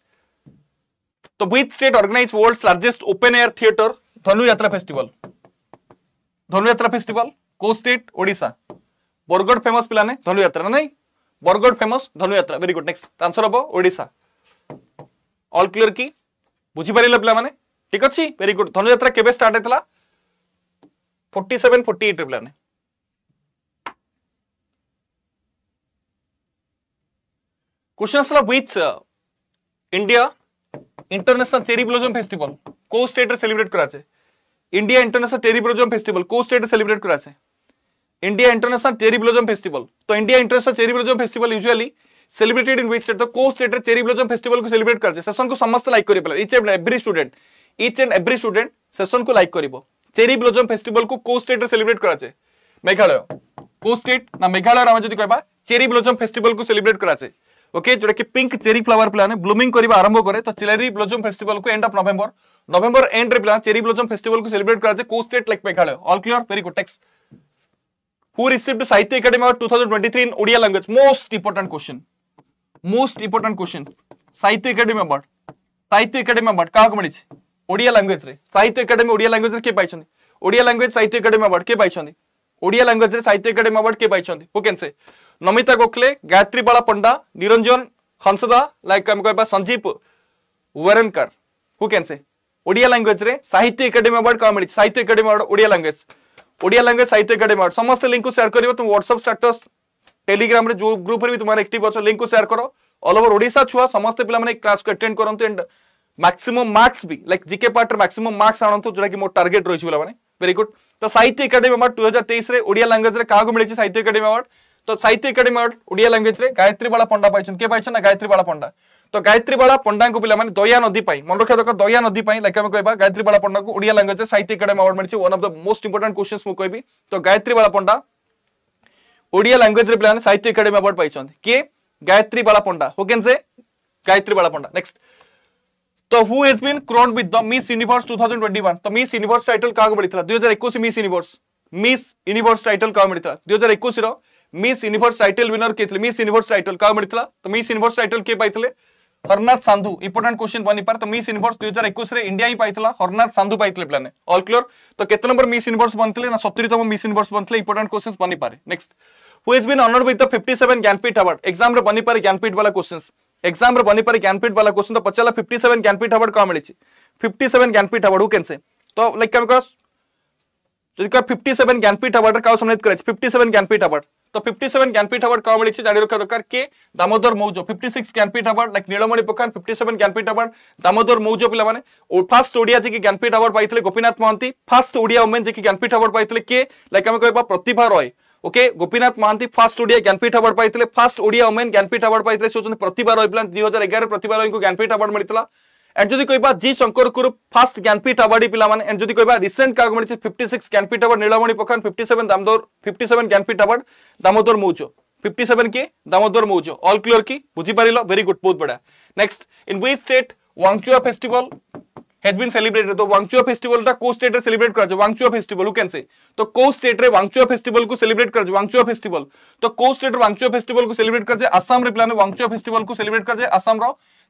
तो which state organize world's largest open air theatre Dhanu Yatra festival धनु यात्रा फेस्टिवल को स्टेट ओडिसा बरगढ़ फेमस पिलाने धनु यात्रा नै बरगढ़ फेमस धनु यात्रा वेरी गुड नेक्स्ट आंसर हबो ओडिसा ऑल क्लियर की बुझी परिले पिला माने ठीक अछि वेरी गुड धनु यात्रा केबे स्टार्ट हेतला 47 48 पिलाने क्वेश्चन असला which India international cherry blossom festival को स्टेट सेलिब्रेट करा India international cherry blossom festival को स्टेट सेलिब्रेट करा India international cherry blossom festival तो India international cherry blossom festival usually celebrated in which state तो को state cherry blossom festival को celebrate करा session को समस्त लाइक कर each and every student each and every student session को like करिवो चेरी ब्लॉसम फेस्टिवल को को स्टेट सेलिब्रेट करा मेघालय को स्टेट ना मेघालय आम जदि फेस्टिवल को सेलिब्रेट करा ओके जोटा पिंक चेरी फ्लावर पे ब्लूमिंग करवा आरंभ करे तो चिलेरी ब्लोजम फेस्टिवल को end of November November end पे चेरी ब्लोजम फेस्टिवल को सेलिब्रेट करा को state like Meghalaya all clear very good next who received Sahitya Akademi award 2023 in Odia language most important question most important question Sahitya Akademi award Sahitya Akademi award का मिली Odia language रे साहित्य academy Odia language रे के पाइछन ओडिया लैंग्वेज साहित्य एकेडमी अवार्ड के पाइछन ओडिया लैंग्वेज रे साहित्य एकेडमी अवार्ड के पाइछन who can say Namita Gokhale Gayatribala Panda Niranjan Hansda like ଆମେ କହିବା ସଞ୍ଜୀବ ୱେରନକର ହୁ କ୍ୟାନ୍ ସେ ଓଡ଼ିଆ ଲାଙ୍ଗୁଏଜରେ ସାହିତ୍ୟ ଏକାଡେମୀ ଆୱାର୍ଡ କ'ଣ ମିଳିଛି Sahitya Akademi award Odia language Odia language Sahitya Akademi award ସମସ୍ତେ ଲିଙ୍କକୁ ସେୟାର କରିବ ତୁମ ହ୍ୱାଟ୍ସଆପ ଷ୍ଟାଟସ୍ টেলিগ্রামে যে গ্রুপে বি তোমার একটিভ অছ লিঙ্ক সেয়ার কর অল ওভর ওড়শা ছুয়া সমস্ত পিলা মানে ক্লাস কু আটেন্ড করতে এন্ড ম্যাক্সিমম মার্কস বি লাইক জিকে পার্টরে ম্যাক্সিমম মার্কস আনতু যেটা কি মো টার্গেট রয়েছে পিলা মানে ভেরি গুড তো সাহিত্য একাডেমি আওয়ার্ড টু হাজার তেইশে ওড়িয়া ল্যাঙ্গুয়েজে কাহকু মিছে সাহিত্য একাডেমি আওয়ার্ড तो साहित्य एकाडेमी अवार्ड ओडिया लैंग्वेज रे गायत्री बाला पंडा पाइछन के पाइछन ना गायत्री बाला पंडा तो गायत्री बाला पंडा को पिला माने दया नदी पाई मन रखा दरकार दया नदी पाई लाइक हम कहबा गायत्री बाला पंडा को ओडिया लैंग्वेज रे साहित्य एकाडेमी अवार्ड मिलछि one of the most important questions मु कहबी तो गायत्री बाला पंडा ओडिया लैंग्वेज रे पिला साहित्य एकाडेमी अवार्ड पाइछन के गायत्री बाला पंडा who can say Gayatri Bala Panda next तो who has been crowned with the Miss Universe 2021 तो मिस यूनिवर्स टाइटल का को मिलितला 2021 Miss Universe Miss Universe title का मिलितला 2021 रो मिस यूनिवर्स टाइटल विनर के मिस यूनिवर्स टाइटल का मिलता तो मिस यूनिवर्स टाइटल के पाई हरनाथ साधु इंपोर्टां क्वेश्चन बनी पार तो मिस यूनिवर्स दुई हजार एक इंडिया ही पाई हरनाथ साधु पाई पे अल क्लियर तो कत नंबर मिस यूनिवर्स बनते ना सतुरीतम मिस यूनिवर्स बनते इंपोर्टेंट क्वेश्चन बनी पारे next who's been honour with fifty seven Jnanpith award exam बनी पारे ज्ञानपीठ वाला क्वेश्चन एक्जाम बनी पारे ज्ञानपीठ वाला क्वेश्चन तो पचारा फिफ्टी सेवन ज्ञानपीठ अवार्ड कौन मिली fifty seven Jnanpith award who can say तो लाइक क्या फिफ्टी सेवेन ज्ञानपीठ अवार्ड क्या सम्मानित कर फिफ्टी सेवेन ज्ञानपीठ अवार्ड तो फिफ्टी सेवेन ज्ञानपीठ अवार्ड कौन मिली जारी रखा दरकार के Damodar Mauzo fifty six Jnanpith award like Nilmani Phookan fifty seven Jnanpith award Damodar Mauzo पे फास्ट ओडिया जी ज्ञानपीठ अवार्ड पाते गोपीनाथ महांति फास्ट ओडिया ओमेन जी ज्ञानपीठ अवार्ड पाते किए लाइक आम कह Pratibha Ray okay Gopinath Mohanty first Odia Jnanpith award पाते first Odia woman Jnanpith award पाते प्रतिभा रॉय प्लांट दुई एगार प्रतिभा रॉय को ज्ञानपीठ अवार्ड मिलता এন্ড যদি কইবা জি শঙ্করকুর ফার্স্ট জ্ঞানপীঠ আওয়ার্ডি পিলামানে এন্ড যদি কইবা রিসেন্ট কাগু মিলিছে 56 জ্ঞানপীঠ আওয়ার্ড নীলমণি পখান 57 দামোদর 57 জ্ঞানপীঠ আওয়ার্ড দামোদর মৌজো 57 কি দামোদর মৌজো অল ক্লিয়ার কি বুঝি পারিল ভেরি গুড বহুত বড়া next in which state Wanchuwa festival has been celebrated তো ওয়াংচুয়া ফেস্টিভ্যালটা কোন স্টেটে সেলিব্রেট করা যায় ওয়াংচুয়া ফেস্টিভ্যাল হু ক্যান সে তো কোন স্টেটে ওয়াংচুয়া ফেস্টিভ্যাল কু সেলিব্রেট করা যায় ওয়াংচুয়া ফেস্টিভ্যাল তো কোন স্টেটে ওয়াংচুয়া ফেস্টিভ্যাল কু সেলিব্রেট করা যায় আসাম রে প্ল্যান ওয়াংচুয়া ফেস্টিভ্যাল কু সেলিব্রেট করা যায় আসাম র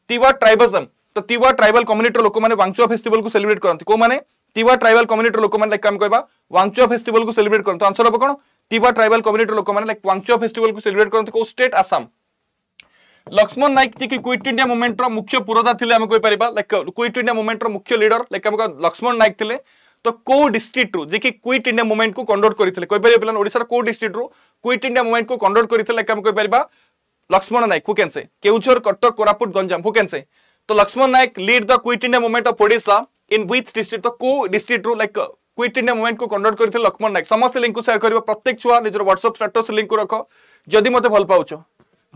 তিওয়া ট্রাইবজম ତ ତିୱା ଟ୍ରାଇବାଲ କମ୍ୟୁନିଟିର ଲୋକମାନେ ୱାଙ୍ଗଚୁଆ ଫେଷ୍ଟିଭାଲକୁ ସେଲିବ୍ରେଟ୍ କରନ୍ତି କେଉଁମାନେ ତିୱା ଟ୍ରାଇବାଲ କମ୍ୟୁନିଟିର ଲୋକମାନେ ଲାଇକ୍ ଆମେ କହିବା ୱାଙ୍ଗଚୁଆ ଫେଷ୍ଟିଭାଲକୁ ସେଲିବ୍ରେଟ୍ କରନ୍ତି ଆନ୍ସର ହେବ କ'ଣ ତିୱା ଟ୍ରାଇବାଲ କମ୍ୟୁନିଟିର ଲୋକମାନେ ଲାଇକ୍ ୱାଙ୍ଗଚୁଆ ଫେଷ୍ଟିଭାଲକୁ ସେଲିବ୍ରେଟ୍ କରନ୍ତି କେଉଁ ଷ୍ଟେଟ୍ ଆସାମ ଲକ୍ଷ୍ମଣ ନାୟକ ଯିଏକି କ୍ୱିଟ୍ ଇଣ୍ଡିଆ ମୁଭମେଣ୍ଟର ମୁଖ୍ୟ ପୁରୋଧା ଥିଲେ ଆମେ କହିପାରିବା ଲାଇକ୍ କ୍ୱିଟ୍ ଇଣ୍ଡିଆ ମୁଭମେଣ୍ଟର ମୁଖ୍ୟ ଲିଡର ଲାଇକ୍ ଆମେ ଲକ୍ଷ୍ମଣ ନାୟକ ଥିଲେ ତ କେଉଁ ଡିଷ୍ଟ୍ରିକ୍ଟରୁ ଯିଏକି କ୍ୱିଟ୍ ଇଣ୍ଡିଆ ମୁଭମେଣ୍ଟକୁ କଣ୍ଡକ୍ଟ କରିଥିଲେ କହିପାରିବେ ପିଲାମାନେ ଓଡ଼ିଶାର କେଉଁ ଡିଷ୍ଟ୍ରିକ୍ଟରୁ କ୍ୱିଟ୍ ଇଣ୍ଡିଆ ମୁଭମେଣ୍ଟକୁ କଣ୍ଡକ୍ଟ କରିଥିଲେ ଲାଇକ୍ ଆମେ କହିପାରିବା Laxman Nayak who can say Keonjhar Cuttack Koraput Ganjam who can say तो Laxman Nayak lead the quit India movement of Odisha in which district को डिस्ट्रिक्ट रु लाइक क्विट इंडिया मुवमेंट को कंडक्ट करते लक्ष्मण नायक समस्त लिंक को सेयर कर प्रत्येक छुआ निजर व्हाट्सअप स्टाटस लिंक को रख जदि मत भल पाच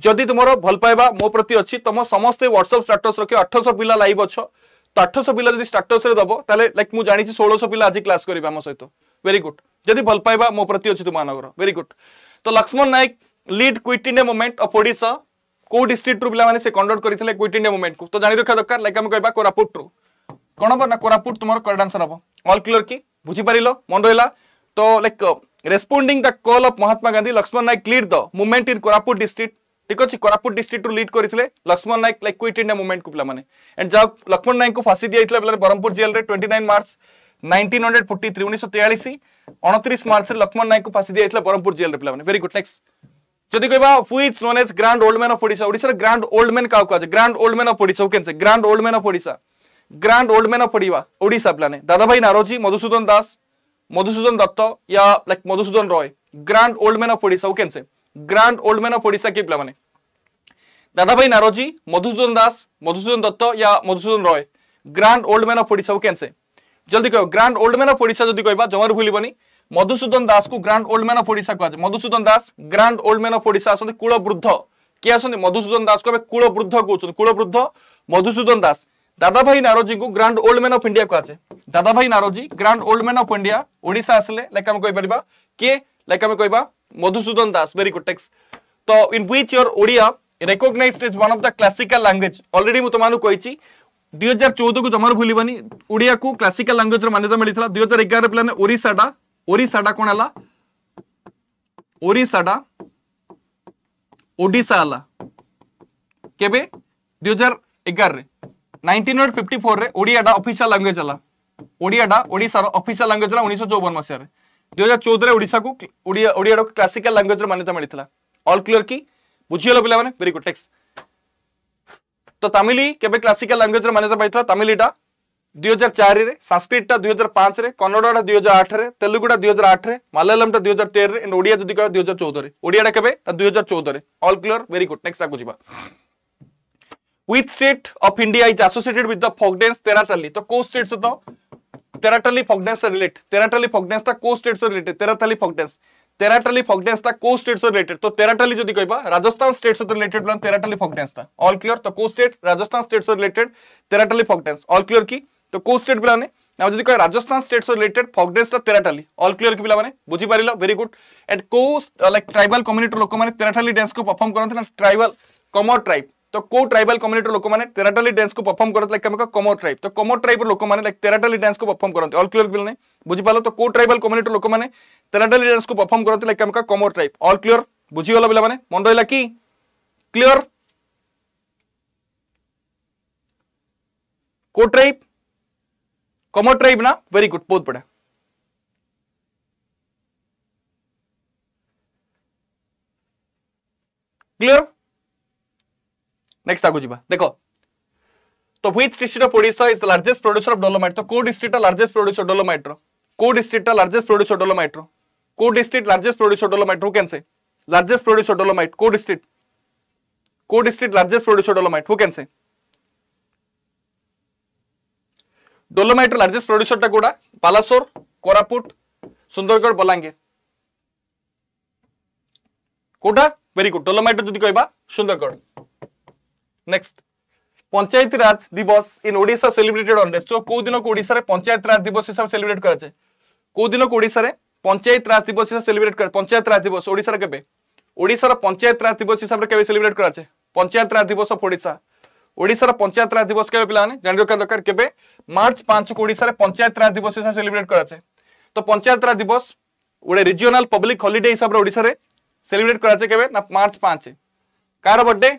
जदि तुम भल पाइबा मो प्रति अच्छी तुम समस्ते व्हाट्सअप स्टाटस रख आठश पिला लाइव अछ तो आठश पिला जब स्टाटस दब तेल लाइक मुझे षोलश पिला आज क्लास करेंगे आम सहित वेरी गुड जदि भल पाइबा मो प्रति अच्छी तुम मानवर वेरी गुड तो Laxman Nayak lead quit India movement of ओडा কেউ ডিস্ট্রিক্ট্রু পিলামানে সে কন্ডক্ট করে কুইট ইন্ডিয়া মুভমেন্টকু তো জানি রাখা দরকার লাইক আমি কহবা কোরাপুট্রু কোণ হব না কোরাপুট তোমার করেক্ট আনসর হব অল ক্লিয়র কি বুঝিপারিল মন রহিলা তো like responding the call of Mahatma Gandhi Laxman Nayak lead the movement in Koraput district ଠିକ୍ ଅଛି କୋରାପୁଟ ଡିଷ୍ଟ୍ରିକ୍ଟରୁ ଲିଡ୍ କରିଥିଲେ Laxman Nayak like quit India ମୁଭମେଣ୍ଟକୁ ପିଲାମାନେ ଆଣ୍ଡ ଯାହା ଲକ୍ଷ୍ମଣ ନାୟକଙ୍କୁ ଫାଶୀ ଦିଆଯାଇଥିଲା ପିଲାମାନେ ବ୍ରହ୍ମପୁର ଜେଲ୍ରେ twenty nine March nineteen hundred forty three ଉଣେଇଶହ ତେୟାଳିଶ ଅଣତିରିଶ ମାର୍ଚ୍ଚରେ ଲକ୍ଷ୍ମଣ ନାୟକଙ୍କୁ ଫାଶୀ ଦିଆଯାଇଥିଲା ବ୍ରହ୍ମପୁର ଜେଲ୍ରେ ପିଲାମାନେ ଭେରି ଗୁଡ୍ ନେକ୍ସଟ যদি কইবা which known as grand old man of Odisha ওড়িশার গ্রান্ড ওল্ড ম্যান কাউ কাজ grand old man of Odisha okay grand old man of Odisha grand old man of Odia Odisha প্লানে দাদাভাই নারোজি মধুসূদন দাস মধুসূদন দত্ত ইয়া like Madhusudan Roy grand old man of Odisha okay grand old man of Odisha কি প্লানে দাদাভাই নারোজি মধুসূদন দাস মধুসূদন দত্ত ইয়া Madhusudan Roy grand old man of Odisha okay জলদি কহ grand old man of Odisha যদি কইবা জমার ভুলবনি মধুসূদন দাসকে grand old man of Odisha কুহাযায় Madhusudan Das grand old man of Odisha আসলে কুলবৃদ্ধ কি আসলে মধুসূদন দাসকে এবার কুলবৃদ্ধ কুচন কুলবৃদ্ধ Madhusudan Das Dadabhai Naoroji grand old man of India কুহাযায় Dadabhai Naoroji grand old man of India Odisha আসলে লাইক আমি কইপারিবা কে লাইক আমি কইবা Madhusudan Das very good text তো in which year Odia recognised is one of the classical language already মু তোমাকে কইছি দুই হাজার চৌদকু জমার ভুলবানি ওড়িয়া ক্লাসিকাল ল্যাঙ্গুয়েজর মান্যতা মিলিলা দুই হাজার এগারে পিলানে ওড়িশাটা ओरिसाडा कोणाला ओरिसाडा ओडिशा आला केबे दुई हजार एगार नाइंटीन हंड्रेड फिफ्टी फोर में ओडियाटा अफिशियाल लांगुएज है ओडियाटा ओडार अफिशियाल लांगुएज है उन्नीस चौवन मसीह दुई हजार चौदह ओडा को ओडिया ओडिया क्लासिकल लैंग्वेज मान्यता मिलता ऑल क्लीयर कि बुझीगल पे वेरी गुड टेक्स तो तमिल केबे क्लासिकल लांगुएज मान्यता पाई तमिलटा दुई हजार चार संस्कृत दुई हजार पांच कन्नड़ा दुई हजार आठ से तेलुगुटा दुई हजार आठ से मालायलम दुई हजार तेरह एंड ओडिया जी कह दुई हजार चौदह ओडिया के दुई हजार चौदह all clear very good next आगे with state of India is associated with the folk dance Terahtali तो कौ स्टेट सहित तेराटाली फकडेन्स रिलेट तेराटाली फकडेन्स कौ स्टेट से रिलेटेड तेराटाली फकडेन्स तेराटाली फकडेन्स कौ स्टेट से रिलेटेड तो तेराटाली जी कह राजस्थान स्टेट सहित related Terahtali folk dance all clear तो कौ स्टेट राजस्थान स्टेट से related Terahtali folk dance all clear की তো কেউ স্টেট পিলানে ଆଉ ଯଦି କହିବେ ରାଜସ୍ଥାନ ଷ୍ଟେଟ୍ ସହ related folk dance Terahtali all clear କି ପିଲାମାନେ ବୁଝିପାରିଲ ଭେରି ଗୁଡ୍ ଆଣ୍ଡ କେଉଁ ଲାଇକ୍ ଟ୍ରାଇବାଲ କମ୍ୟୁନିଟିର ଲୋକମାନେ ତେରାଟାଲି ଡ୍ୟାନ୍ସକୁ ପରଫର୍ମ କରନ୍ତି ନା ଟ୍ରାଇବାଲ କମର ଟ୍ରାଇବ୍ ତ କେଉଁ ଟ୍ରାଇବାଲ କମ୍ୟୁନିଟିର ଲୋକମାନେ ତେରାଟାଲି ଡ୍ୟାନ୍ସକୁ ପରଫର୍ମ କରନ୍ତି ଲାଇକ୍ ଆମେ କମର ଟ୍ରାଇବ୍ ତ କମର ଟ୍ରାଇବ୍ର ଲୋକମାନେ ଲାଇକ୍ ତେରାଟାଲି ଡ୍ୟାନ୍ସକୁ ପରଫର୍ମ କରନ୍ତି ଅଲ୍ କ୍ଲିୟର ପିଲାମାନେ ବୁଝିପାରିଲ ତ କେଉଁ ଟ୍ରାଇବାଲ କମ୍ୟୁନିଟିର ଲୋକମାନେ ତେରାଟାଲି ଡ୍ୟାନ୍ସକୁ ପରଫର୍ମ କରନ୍ତି ଲାଇକ୍ ଆମେ କମର ଟ୍ରାଇବ୍ ଅଲ୍ କ୍ଲିୟର ବୁଝିଗଲ ପିଲାମାନେ ମନେ ରହିଲା କି କ୍ଲିୟର କେଉଁ ଟ୍ରାଇବ୍ ना वेरी गुड बहुत बढ़िया क्लियर नेक्स्ट आगे जी देखो तो व्हिच डिस्ट्रिक्ट ऑफ ओडा is the largest producer of dolomite तो को district largest producer of dolomite को district largest producer of dolomite को district largest producer of dolomite who can say largest producer of dolomite को district को district largest producer of dolomite who can say ডোলোমাইটর largest প্রডিউসরটা কোটা পালাসোর কোরাপুট সুন্দরগড় বলাঙ্গীর কোটা very good ডোলোমাইটর যদি কহবা সুন্দরগড় নেক্সট পঞ্চায়েত রাজ দিবস in Odisha celebrated on day so কেউ দিন ওড়িশার পঞ্চায়েত রাজ দিবস হিসাবে সেলিব্রেট করা যায় কেউ দিন ওড়িশার পঞ্চায়েত রাজ দিবস হিসাবে সেলিব্রেট করা পঞ্চায়েত রাজ দিবস ওড়িশার কেবে ওড়িশার পঞ্চায়েত রাজ দিবস হিসাবে কেবে সেলিব্রেট করা যায় পঞ্চায়েত রাজ দিবস অফ ওড়িশা ওড়িশার পঞ্চায়েত রাজ দিবস কেবে পিলানে জানি রাখা দরকার কেবে মার্চ পাঁচকু ওড়িশার পঞ্চায়েত রাজ দিবস হিসাবে সেলিব্রেট করাছে তো পঞ্চায়েত রাজ দিবস গোটে রিজিওনাল পব্লিক হলিডে হিসাবে ওড়িশার সেলিব্রেট করাছে কেবে না মার্চ পাঁচ কার বর্থডে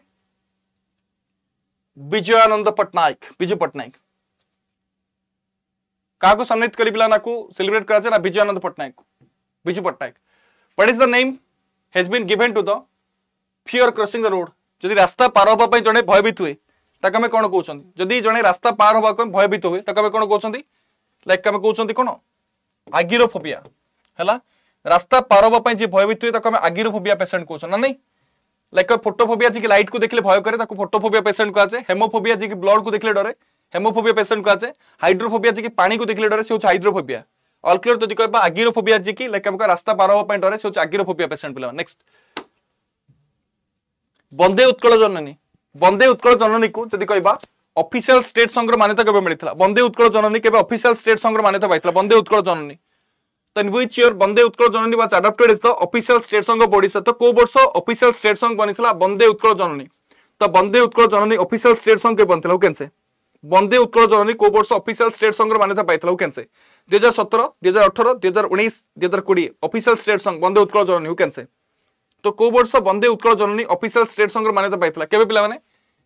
विजयानंद पटनायक विजू पटनायक क्या सम्मानित कर पिला सेलिब्रेट कराचे ना Vijayanand Patnaik Biju Patnaik what is the name has been given to the fear crossing the road जदि रास्ता पार हाँपी जड़े भयभीत हुए ତାକୁ ଆମେ କ'ଣ କହୁଛନ୍ତି ଯଦି ଜଣେ ରାସ୍ତା ପାର ହେବାକୁ ଆମେ ଭୟଭୀତ ହୁଏ ତାକୁ ଆମେ କ'ଣ କହୁଛନ୍ତି ଲାଇକ୍ ଆମେ କହୁଛନ୍ତି କ'ଣ ଆଗିର ଫୋବିଆ ହେଲା ରାସ୍ତା ପାର ହେବା ପାଇଁ ଯିଏ ଭୟଭୀତ ହୁଏ ତାକୁ ଆମେ ଆଗିର ଫୋବିଆ ପେସେଣ୍ଟ କହୁଛନ୍ତି ନା ନାଇଁ ଲାଇକ୍ ଫୋଟୋଫୋବିଆ ଯିଏକି ଲାଇଟ୍କୁ ଦେଖିଲେ ଭୟ କରେ ତାକୁ ଫୋଟୋଫୋବିଆ ପେସେଣ୍ଟ କୁହାଯାଏ ହେମୋଫୋବିଆ ଯିଏକି ବ୍ଲଡ଼କୁ ଦେଖିଲେ ଡରେ ହେମୋଫୋବିଆ ପେସେଣ୍ଟ କୁହାଯାଏ ହାଇଡ୍ରୋଫୋବିଆ ଯିଏକି ପାଣିକୁ ଦେଖିଲେ ଡରେ ସେ ହେଉଛି ହାଇଡ୍ରୋଫୋବିଆ ଅଲକ୍ଲିୟର ଯଦି କହିବା ଆଗିରୋଫୋବିଆ ଯିଏକି ଲାଇକ୍ ଆମକୁ ରାସ୍ତା ପାର ହେବା ପାଇଁ ଡରେ ସେ ହେଉଛି ଆଗିରୋଫୋବିଆ ପେସେଣ୍ଟ ପିଲାମାନେ ନେକ୍ସଟ ବନ୍ଦେ ଉତ୍କଳ ଜନନୀ বন্দে উৎকল জননী কু যদি কহবা অফিসিয়াল স্টেট সংঘর মান্যতা কেবে মিলিলা বন্দে উৎকল জননী কেবে অফিসিয়াল স্টেট সংঘর মান্যতা পাইলা বন্দে উৎকল জননী তো in which year Bande Utkala Janani was adopted is the official state song of Odisha তো কেউ বর্ষ অফিসিয়াল স্টেট সংঘ বনিলা বন্দে উৎকল জননী তো বন্দে উৎকল জননী অফিসিয়াল স্টেট সংঘ কেবে বনিলা কেনসে বন্দে উৎকল জননী কেউ বর্ষ অফিসিয়াল স্টেট সংঘর মান্যতা পাইলা কেনসে দুই হাজার সতেরো দুই হাজার অঠর দুই হাজার উনিশ দুই হাজার কোড়িয়ে official state song Bande Utkala Janani who কেনসে तो कौ वर्ष बंदे उत्कल जननी अफिसील स्टेट संघ मान्यता पाई के पाने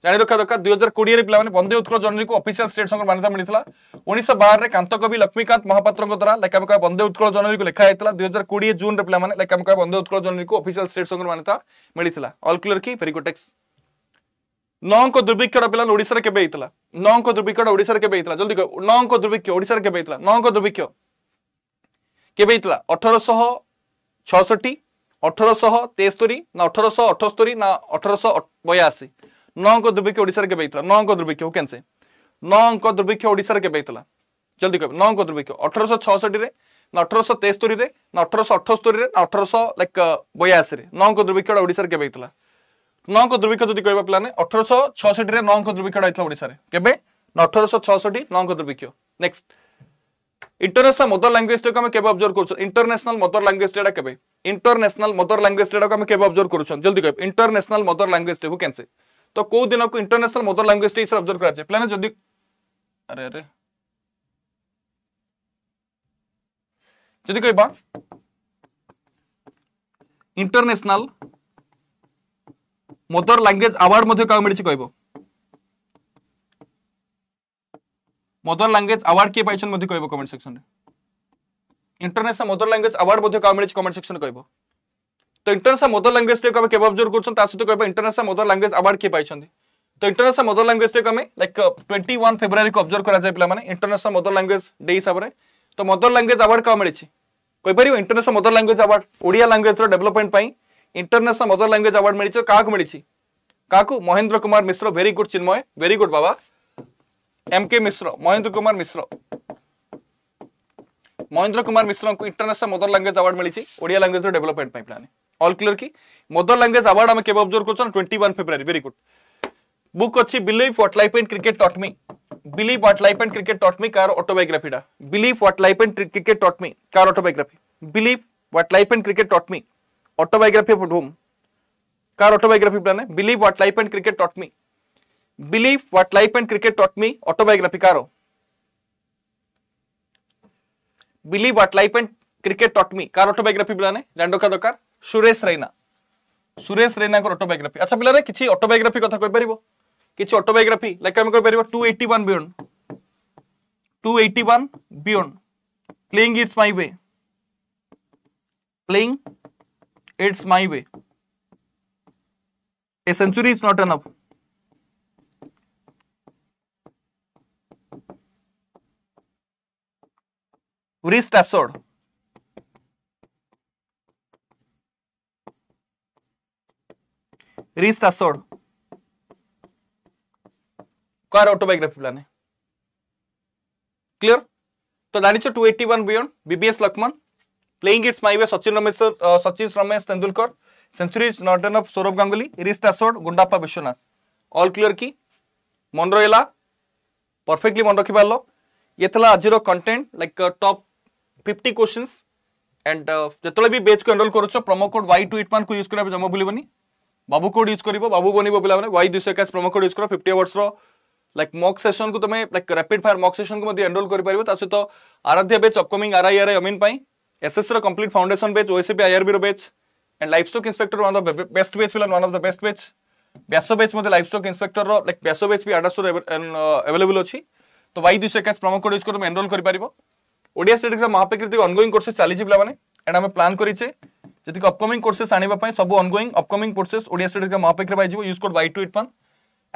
जान रखा दरकार दुई हजार कोड़े पे बंदे उत्कल जननी को अफिसील स्टेट संघ मान्यता मिलता उन्नीस बारे में कांतकवि लक्ष्मीकांत महापात्र द्वारा लेखा मुख्य बंदे उत्कल जननी को लिखा है दुई हजार कोड़े जून रे पे लेखा मुख्य बंदे उत्कल जननी को अफिसील स्टेट संघ मान्यता मिलता अल क्लीयर की भेरी गुड टेक्स न अंक दुर्भिक्षा पेड़ के न अंक के जल्दी कह नौ अंक दुर्भिक्षा के न अंक के अठरश छठी ଅଠରଶହ ତେସ୍ତରୀ ନା ଅଠରଶହ ଅଠସ୍ତରୀ ନା ଅଠରଶହ ବୟାଅଶୀ ন ଅଙ୍କ ଦୁର୍ଭିକ୍ଷ ଓଡ଼ିଶାରେ କେବେ ହେଇଥିଲା ନ ଅଙ୍କ ଦୁର୍ଭିକ୍ଷ ହୁ କ୍ୟାନ୍ସେ ନ ଅଙ୍କ ଦୁର୍ଭିକ୍ଷ ଓଡ଼ିଶାରେ କେବେ ହେଇଥିଲା ଜଲ୍ଦି କହିବେ ନ ଅଙ୍କ ଦୁର୍ଭିକ୍ଷ ଅଠରଶହ ଛଅଷଠିରେ ନା ଅଠରଶହ ତେସ୍ତରୀରେ ନା ଅଠରଶହ ଅଠସ୍ତରୀରେ ନା ଅଠରଶହ ଲାଇକ୍ ବୟାଅଶୀରେ ନ ଅଙ୍କ ଦୁର୍ଭିକ୍ଷଟା ଓଡ଼ିଶାରେ କେବେ ହେଇଥିଲା ନ ଅଙ୍କ ଦୁର୍ଭିକ୍ଷ ଯଦି କହିବା ପିଲାମାନେ ଅଠରଶହ ଛଅଷଠିରେ ନ ଅଙ୍କ ଦୁର୍ଭିକ୍ଷଟା ହେଇଥିଲା ଓଡ଼ିଶାରେ କେବେ ନା ଅଠରଶହ ଛଅଷଠି ନ ଅଙ୍କ ଦୁର୍ଭିକ୍ଷ ନେକ୍ସଟ ଇଣ୍ଟରନ୍ୟାସନାଲ ମଦର ଲାଙ୍ଗୁଏଜଟାକୁ ଆମେ କେବେ ଅବଜର୍ଭ କରୁଛୁ ଇଣ୍ଟରନ୍ୟାସନାଲ ମଦର ଲାଙ୍ଗୁଏଜଟା କେବେ ইন্টরন্যাশনাল মদর ল্যাঙ্গুয়েজ ডেটাকে আমি কেবে অবজর্ভ করছেন জলদি কহ international mother language day who can say তো কেউ দিনকু ইন্টরন্যাশনাল মদর ল্যাঙ্গুয়েজ ডে হিসেবে অবজর্ভ করা যায় প্ল্যানে যদি আরে আরে যদি কহবা ইন্টরন্যাশনাল মদর ল্যাঙ্গুয়েজ আওয়ার্ড মধ্যে কাউ মিছে কহব মদর ল্যাঙ্গুয়েজ আওয়ার্ড কিয়ে পাইছেন মধ্যে কহব কমেন্ট সেকশন রে इंटरनेशनल मदर लांगुएज अवार्ड मिली कमेंट सेक्शन कह तो international mother language day observe कर इंटरनेशनल मदर लांगुएज अवार्ड किए तो uh, तो पाई तो international mother language day like twenty one February को अब्जर्व कर पाला इंटरनेशनल मदर लांगुएज डे हिसाब से तो मदर लांगुएज अवार्ड कह मिली कहपर international mother language award Odia language development पर इंटरनेशनल मदर लांगुएज अवार्ड मिली क्या मिली क्या Mahendra Kumar Mishra very good Chinmay very good बाबा एमके मिश्र महेन्द्र कुमार मिश्र মহেন্দ্র কুমার মিশ্রঙ্কু ইন্টারন্যাশনাল মদর ল্যাঙ্গুয়েজ আওয়ার্ড মিলিছি ওড়িয়া ল্যাঙ্গুয়েজর ডেভেলপমেন্ট পাই প্ল্যান অল ক্লিয়ার কি মদর ল্যাঙ্গুয়েজ আওয়ার্ড আমি কেবে অবজর্ভ করছেন twenty one February very good book অছি believe what life and cricket taught me believe what life and cricket taught me কার অটোবায়োগ্রাফিটা believe what life and cricket taught me কার autobiography believe what life and cricket taught me autobiography of whom कार autobiography प्लान है believe what life and cricket taught me believe what life and cricket taught me autobiography कारो believe what life and cricket taught me कार autobiography पिलाने जान का दरकार सुरेश रैना सुरेश रैना को ऑटोबायोग्राफी अच्छा पिलाने किछि ऑटोबायोग्राफी कथा कहि परिबो किछि ऑटोबायोग्राफी लाइक हम कहि परिबो 281 beyond 281 beyond playing it's my way playing it's my way a century is not enough wrist assured wrist assured कार ऑटोबायोग्राफी प्लान क्लियर तो जानी two eighty one beyond VVS Laxman playing it's my Sachin Ramesh Sachin Ramesh Tendulkar century's not enough Sourav Ganguly wrist assured Gundappa Viswanath all clear की मन रहा perfectly मन रखिपार ये आज content like top fifty question and जिते भी बेच को एनरोल करुच promo code Y two eight मान यूज करने जमा भूलि बाबू कोड यूज कर बाबू बन पे वाई दुई सौ एकाश प्रोमो कोड यूज कर fifty hours like mock session को तुम like rapid fire mock session को एनरोल कर सहित Aradhya batch upcoming R I R अमीन SS complete foundation batch OSP IRB batch and livestock inspector one of best batch फिलहाल one of the best batch Vyas batch ମୋତେ livestock ଇନ୍ସପେକ୍ଟରର like Vyas batch ବି ଆଡ଼ାସୋର available ଅଛି ତ Y ଦୁଇଶହ ଏକାଶ promo code use କରି ତୁମେ ଏନରୋଲ୍ କରିପାରିବ ওড়িয়া স্টেট এক্সাম মহাপ্রাকৃতিক অনগোইং কোর্সেস চালিছি পিলামানে এটা আমি প্ল্যান করিছে যদি অপকমিং কোর্সেস আনিবা পাই সব ongoing upcoming courses Odia state exam মহাপ্রাকৃতিক পাইଯିବ ইউজ কোড বাই টু ইটমান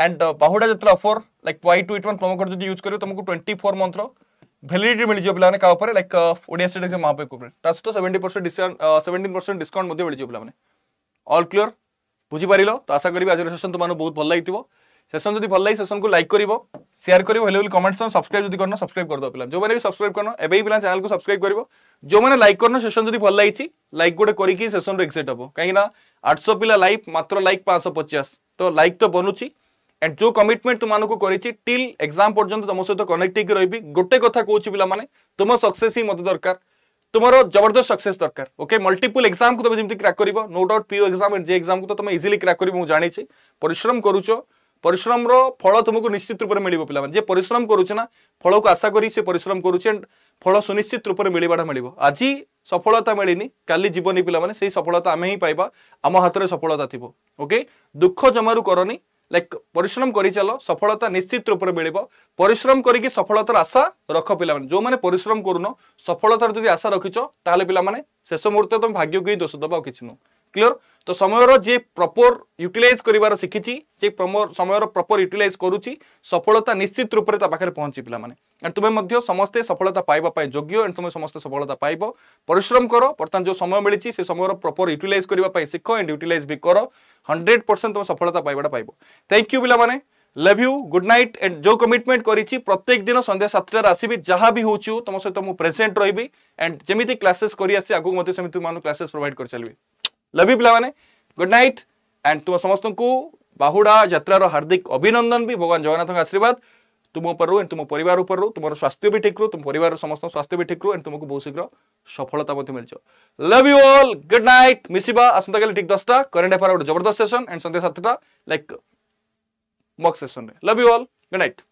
एंड बाहुडा जितने offer like Y two eight one promo code use करो तुमको ट्वेंटी फोर मंथ्र भैलीडिट मिल पाने क्या लाइक ओडिया स्टेट एक्जाम महापे उपर सहित seventy percent discount seventeen percent discount मिल पाने अल क्लीयर बुझीपार तो आशा करी आज सेसन तुमको बहुत भल लगे সেশন যদি ভাল লাগে সেশন কু লাইক করব সেয়ার করব হলে বলে কমেন্ট সহ সবসক্রাইব যদি করন সবসক্রাইব করে দাও পিলা যে বি সবসক্রাইব করন এবেই পিলা চ্যানেল কু সবসক্রাইব করব যে লাইক করন সেশন যদি ভাল লাগিছি লাইক গোটে করিকি সেশন এক্সিট হব কাইকি না 800 পিলা লাইক মাত্র লাইক 550 তো লাইক তো বনুছি এন্ড যে কমিটমেন্ট তোমাকে করেছি টিল এক্সাম পর্যন্ত তোম সহ কনেক্ট হয়ে রহবি গোটে কথা কৌছি পিলা মানে তুম সকসেস হি মতো দরকার তোমার জবরদস্ত সকসেস দরকার ওকে মল্টিপুল এক্সাম তুমি যেমন ক্রাক করব নো ডাউট পিও এক্সাম যে এক্সাম তুমি ইজিলি ক্রাক করবি মু জানিছি পরিশ্রম করুছো ପରିଶ୍ରମର ଫଳ ତୁମକୁ ନିଶ୍ଚିତ ରୂପରେ ମିଳିବ ପିଲାମାନେ ଯିଏ ପରିଶ୍ରମ କରୁଛି ନା ଫଳକୁ ଆଶା କରି ସେ ପରିଶ୍ରମ କରୁଛି ଆଣ୍ଡ ଫଳ ସୁନିଶ୍ଚିତ ରୂପରେ ମିଳିବାଟା ମିଳିବ ଆଜି ସଫଳତା ମିଳିନି କାଲି ଯିବନି ପିଲାମାନେ ସେଇ ସଫଳତା ଆମେ ହିଁ ପାଇବା ଆମ ହାତରେ ସଫଳତା ଥିବ ଓକେ ଦୁଃଖ ଜମାରୁ କରନି ଲାଇକ୍ ପରିଶ୍ରମ କରିଚାଲ ସଫଳତା ନିଶ୍ଚିତ ରୂପରେ ମିଳିବ ପରିଶ୍ରମ କରିକି ସଫଳତାର ଆଶା ରଖ ପିଲାମାନେ ଯେଉଁମାନେ ପରିଶ୍ରମ କରୁନ ସଫଳତାର ଯଦି ଆଶା ରଖିଛ ତାହେଲେ ପିଲାମାନେ ଶେଷ ମୁହୂର୍ତ୍ତରେ ତମ ଭାଗ୍ୟକୁ ହିଁ ଦୋଷ ଦେବ ଆଉ କିଛି ନୁହଁ କ୍ଲିଅର তো সময়র যে প্রপর ইউটিলাইজ করবার শিখিছি যে সময়র প্রপর ইউটিলাইজ করুছি সফলতা নিশ্চিত রূপে তা পাখে পৌঁছি পিলামানে এন্ড তুমি মধ্য সমস্তে সফলতা পাইবা পাই যোগ্য এন্ড তুমি সমস্তে সফলতা পাইব পরিশ্রম কর বর্তমান যে সময় মিলিছি সে সময়র প্রপর ইউটিলাইজ করা শিখ এন্ড ইউটিলাইজ বি কর হন্ড্রেড পরসেন্ট তুমি সফলতা পাইবাটা পাইব থ্যাংক ইউ পিলামানে love you good night and जो कमिटमेंट करी प्रत्येक दिन सन्ध्या सातटार आसवि जहाँ भी हो तुम सहित मुझे प्रेजेंट रही एंड जमी क्लासेस कर आसी आगे मैं क्लासेस प्रोवाइड कर चलि लव यू पिलाने गुड नाइट एंड तुम समस्त को बाहुड़ा यात्रार हार्दिक अभिनंदन भी भगवान जगन्नाथ आशीर्वाद तुम उपर रू एंड तुम परिवार उपर रू तुम स्वास्थ्य भी ठीक रू तुम परिवार समस्त स्वास्थ्य भी ठीक रू एंड तुमको बहुत शीघ्र सफलता मिल love you all good night मिसवा आसंता का ठीक दसटा करेन्ट एफआईआर गोटे जबरदस्त सेसन एंड सन्या सातटा like mock session love you all good night